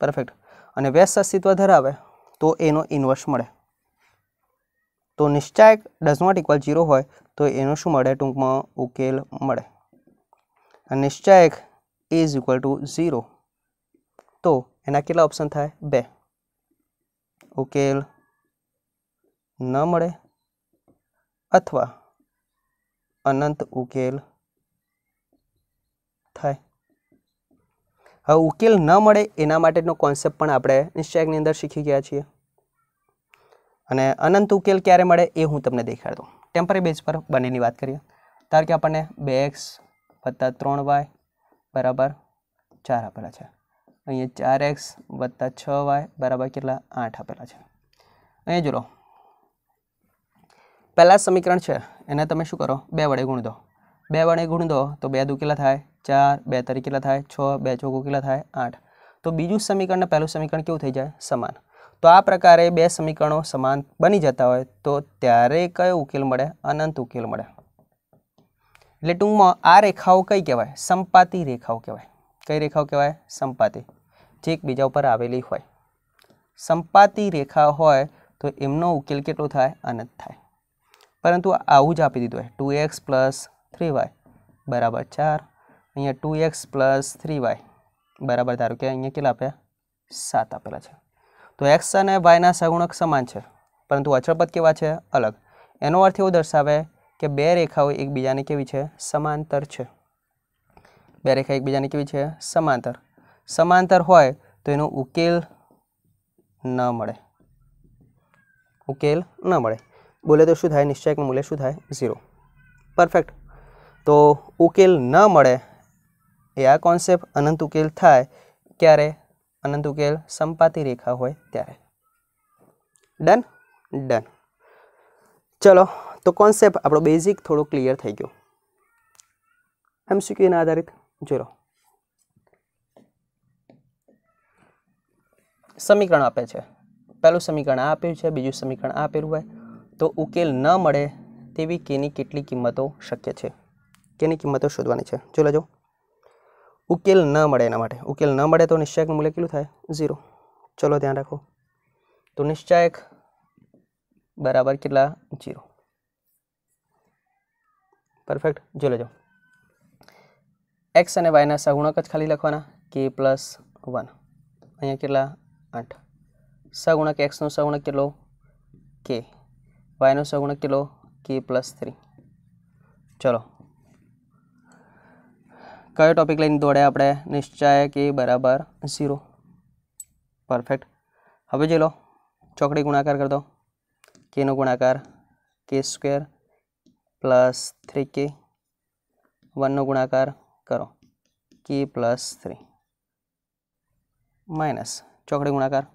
પરફેક્ટ અને વ્યસ્ત અસ્તિત્વ ધરાવે તો એનો ઇન્વર્સ મળે તો નિશ્ચાયક ડઝ નોટ ઇક્વલ ઝીરો હોય તો એનો શું મળે ટૂંકમાં ઉકેલ મળે અને નિશ્ચાયક ઇઝ ઇક્વલ ટુ ઝીરો તો એના કેટલા ઓપ્શન થાય બે ઉકેલ ન મળે અથવા અનંત ઉકેલ થાય હવે ઉકેલ ન મળે એના માટેનો કોન્સેપ્ટ પણ આપણે નિશ્ચયકની અંદર શીખી ગયા છીએ અને અનંત ઉકેલ ક્યારે મળે એ હું તમને દેખાડ દઉં ટેમ્પરરી બેઝ પર બંનેની વાત કરીએ ધારો કે આપણને બે એક્સ વત્તા ત્રણ વાય બરાબર ચાર આપેલા છે અહીંયા ચાર એક્સ વત્તા છ વાય બરાબર કેટલા આઠ આપેલા છે અહીંયા જો લો પહેલાં સમીકરણ છે એને તમે શું કરો બે વડે ગુણ દો બે વડે ગુણ દો તો બે દુ કેટલા થાય ચાર બે તરી કેટલા થાય છ બે ચોકુ કેટલા થાય આઠ તો બીજું સમીકરણ પહેલું સમીકરણ કેવું થઈ જાય સમાન તો આ પ્રકારે બે સમીકરણો સમાન બની જતા હોય તો ત્યારે કયો ઉકેલ મળે અનંત ઉકેલ મળે એટલે ટૂંકમાં આ રેખાઓ કઈ કહેવાય સંપાતી રેખાઓ કહેવાય કઈ રેખાઓ કહેવાય સંપાતી જે એકબીજા ઉપર આવેલી હોય સંપાતી રેખા હોય તો એમનો ઉકેલ કેટલો થાય અનંત થાય પરંતુ આવું જ આપી દીધું હોય two X plus three Y બરાબર ચાર અહીંયા two X plus three Y બરાબર ધારો કે અહીંયા કેટલા આપ્યા સાત આપેલા છે તો એક્સ અને વાયના સગુણક સમાન છે પરંતુ અચળપદ કેવા છે અલગ એનો અર્થ એવો દર્શાવે કે બે રેખાઓ એકબીજાની કેવી છે સમાંતર છે બે રેખા એકબીજાની કેવી છે સમાંતર સમાંતર હોય તો એનો ઉકેલ ન મળે ઉકેલ ન મળે બોલે તો શું થાય નિશ્ચયક મૂલ્ય શું થાય ઝીરો પરફેક્ટ તો ઉકેલ ન મળે એ આ કોન્સેપ્ટ અનંત ઉકેલ થાય ક્યારે અનંત ઉકેલ સંપાતી રેખા હોય ત્યારે ડન ડન ચલો તો કોન્સેપ્ટ આપણો બેઝિક થોડો ક્લિયર થઈ ગયો એમસીક્યુના આધારિત જોરો સમીકરણ આપે છે પહેલું સમીકરણ આ આપ્યું છે બીજું સમીકરણ આપેલું હોય તો ઉકેલ ન મળે તેવી કેની કેટલી કિંમતો શક્ય છે કેની કિંમતો શોધવાની છે જો લેજો उकेल न मे एना उकेल न मे तो निश्चायक मूल्य के जीरो चलो ध्यान रखो तो निश्चायक बराबर के जीरो परफेक्ट जो लो एक्स और वाई सगुणक खाली लखवा के प्लस वन अँ के आठ सगुणक एक्स नगुणक के के वाई सगुणक के प्लस थ्री चलो क्यों टॉपिक लाइन दौड़े अपने निश्चय के बराबर जीरो परफेक्ट हमें जो लो चौकड़ी गुणाकार कर दो के नो गुणाकार के स्क्वेर प्लस थ्री के वनो गुणाकार करो के प्लस थ्री माइनस चौकड़ी गुणाकार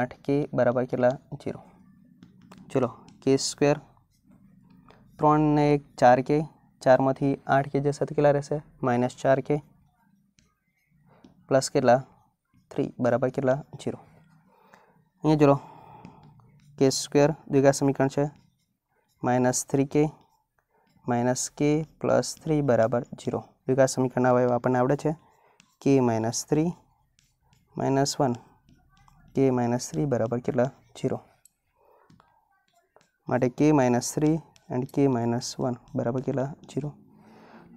आठ के बराबर के जीरो चलो के स्क्वेर त्र ने एक चार के ચારમાંથી આઠ કે જે સાથે કેટલા રહેશે માઇનસ ચાર કે પ્લસ કેટલા થ્રી બરાબર કેટલા જીરો અહીંયા જોડો કે સ્ક્વેર દ્વિગા સમીકરણ છે minus three K minus K plus three બરાબર જીરો દ્વિગા સમીકરણ આવે આપણને આવડે છે કે minus three minus one K minus three બરાબર કેટલા જીરો માટે કે માઇનસ થ્રી and k - 1 बराबर केला 0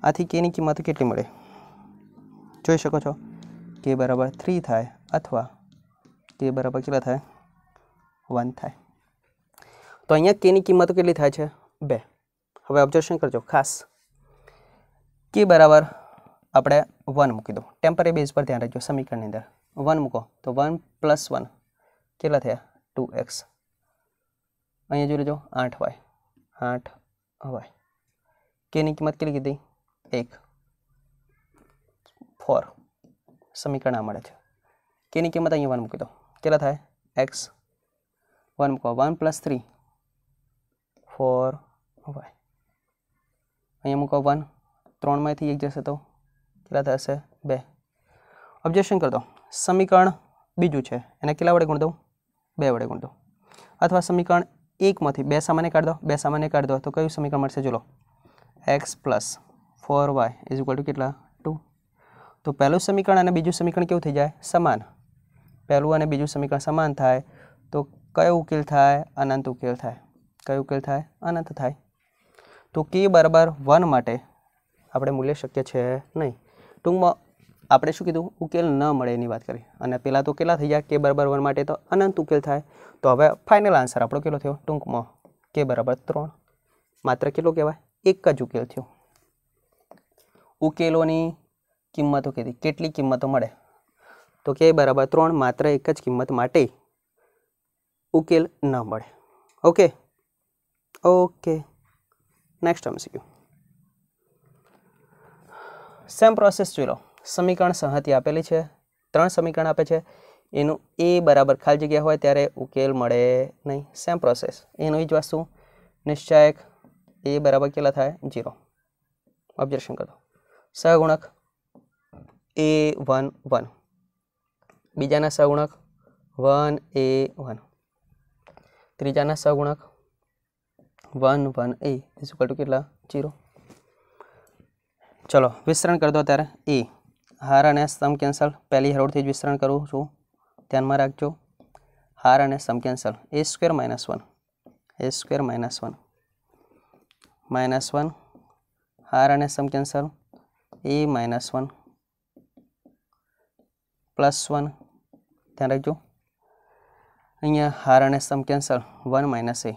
આ થી k ની કિંમત કેટલી મળે જોઈ શકો છો k = 3 થાય अथवा k बराबर કેટલા થાય 1 થાય તો અહીંયા k ની કિંમત કેટલી થાય છે 2 હવે ઓબ્ઝર્વેશન કરજો ખાસ k = આપણે 1 મૂકી દો ટેમ્પરરી બેઝ પર ધ્યાન રાખજો સમીકરણ ની અંદર 1 મૂકો તો 1 + 1 કેટલા થાય 2x અહીં જોજો 8y આઠ અવાય કેની કિંમત કેટલી કીધી એક ફોર સમીકરણ આ મળે છે કેની કિંમત અહીંયા વન મૂકી દો કેટલા થાય એક્સ વન મૂકો one plus three four Y અહીંયા મૂકો વન ત્રણમાંથી એક જશે તો કેટલા થશે બે ઓબ્જેક્શન કરી દો સમીકરણ બીજું છે એને કેટલા વડે ગુણ દઉં બે વડે ગુણ દઉં અથવા સમીકરણ એકમાંથી બે સામાન્ય કાઢ દો બે સામાન્ય કાઢ દો તો કયું સમીકરણ મળશે ચલો X plus four Y is equal to કેટલા ટુ તો પહેલું સમીકરણ અને બીજું સમીકરણ કેવું થઈ જાય સમાન પહેલું અને બીજું સમીકરણ સમાન થાય તો કયો ઉકેલ થાય અનંત ઉકેલ થાય કયો ઉકેલ થાય અનંત થાય તો કે બરાબર વન માટે આપણે મૂલ્ય શક્ય છે નહીં ટૂંકમાં આપણે શું કીધું ઉકેલ ન મળે એની વાત કરી અને પહેલાં તો કેટલા થઈ ગયા કે બરાબર વન માટે તો અનંત ઉકેલ થાય તો હવે ફાઇનલ આન્સર આપણો કેટલો થયો ટૂંકમાં કે બરાબર ત્રણ માત્ર કેટલો કહેવાય એક જ ઉકેલ થયો ઉકેલોની કિંમતો કીધી કેટલી કિંમતો મળે તો કે બરાબર ત્રણ માત્ર એક જ કિંમત માટે ઉકેલ ન મળે okay okay next MCQ same process જોઈ લો સમીકરણ સંહતિ આપેલી છે ત્રણ સમીકરણ આપે છે એનું એ બરાબર ખાલી જગ્યા હોય ત્યારે ઉકેલ મળે નહીં સેમ પ્રોસેસ એનું જ વસ્તુ નિશ્ચાયક એ બરાબર કેટલા થાય જીરો ઓબ્જેક્શન કરો સહગુણક એ વન વન બીજાના સહગુણક વન એ વન ત્રીજાના સહગુણક વન વન એ ઇઝ કેટલા જીરો ચલો વિસ્તરણ કરી દો ત્યારે એ હાર અને સમ કેન્સલ પહેલી હરોળથી જ વિસ્તરણ કરું છું ધ્યાનમાં રાખજો હાર અને સમ cancel A square minus one A square minus one minus one હાર અને સમ cancel A minus one plus one ધ્યાન રાખજો અહીંયા હાર અને સમ કેન્સલ one minus A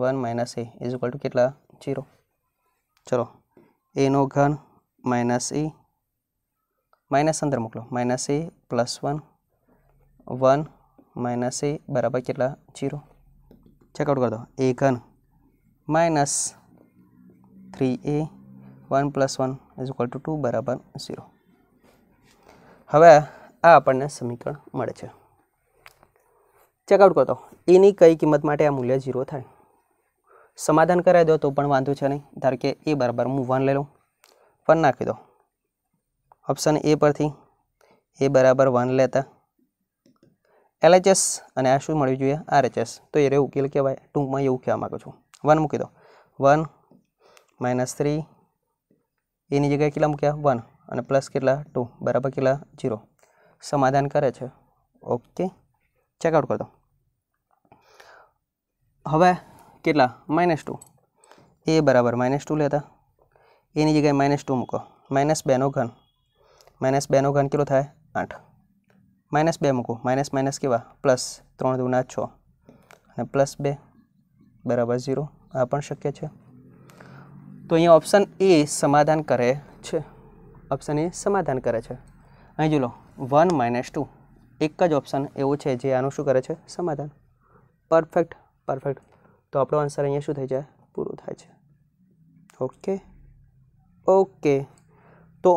one minus A is equal to કેટલા ચીરો ચલો એનો ઘન માઇનસ એ માઇનસ અંદર મોકલો minus A plus one one minus A બરાબર કેટલા જીરો ચેકઆઉટ કરી દો એ ઘન minus three A one plus one is equal to two બરાબર ઝીરો હવે આ આપણને સમીકરણ મળે છે ચેકઆઉટ કરતો એની કઈ કિંમત માટે આ મૂલ્ય ઝીરો થાય સમાધાન કરાવી દો તો પણ વાંધો છે નહીં ધારો કે એ બરાબર હું વન લઈ લઉં વન નાખી દો ઓપ્શન એ પરથી એ બરાબર વન લેતા એલએચએસ અને આ શું મળવી જોઈએ આરએચએસ તો એ રે ઉકેલ કહેવાય ટૂંકમાં એવું કહેવા માગું છું વન મૂકી દો વન માઇનસ થ્રી એની જગ્યાએ કેટલા મૂક્યા વન અને પ્લસ કેટલા ટુ બરાબર કેટલા જીરો સમાધાન કરે છે ઓકે ચેકઆઉટ કરી દો હવે કેટલા માઇનસ ટુ એ બરાબર માઇનસ ટુ લેતા એની જગ્યાએ માઇનસ ટુ મૂકો માઇનસ બેનો ઘન માઇનસ બેનો ઘન કેટલો થાય આઠ માઇનસ બે મૂકો માઇનસ માઇનસ કેવા પ્લસ ત્રણ દુના છ અને પ્લસ બે બરાબર ઝીરો આ પણ શક્ય છે તો અહીંયા ઓપ્શન એ સમાધાન કરે છે ઓપ્શન એ સમાધાન કરે છે અહીં જો લો વન માઇનસ ટુ એક જ ઓપ્શન એવો છે જે આનું શું કરે છે સમાધાન પરફેક્ટ પરફેક્ટ તો આપણો આન્સર અહીંયા શું થઈ જાય પૂરું થાય છે ઓકે ઓકે તો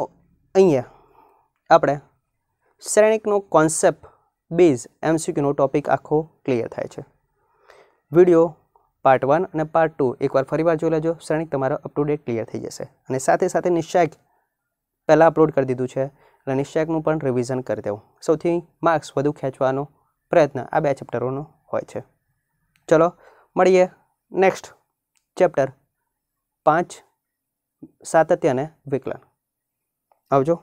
અહીંયા આપણે શ્રેણિકનો કોન્સેપ્ટ બેઝ એમસીક્યુનો ટોપિક આખો ક્લિયર થાય છે વિડીયો પાર્ટ વન અને પાર્ટ ટુ એકવાર ફરી વાર જોઈ લેજો શ્રેણિક તમારો અપ ટુ ડેટ ક્લિયર થઈ જશે અને સાથે સાથે નિશ્ચાક પહેલાં અપલોડ કરી દીધું છે અને નિશ્ચાકનું પણ રિવિઝન કરી દેવું સૌથી માર્ક્સ વધુ ખેંચવાનો પ્રયત્ન આ બે ચેપ્ટરોનો હોય છે ચલો મળીએ નેક્સ્ટ ચેપ્ટર પાંચ સાતત્ય અને વિકલન આવજો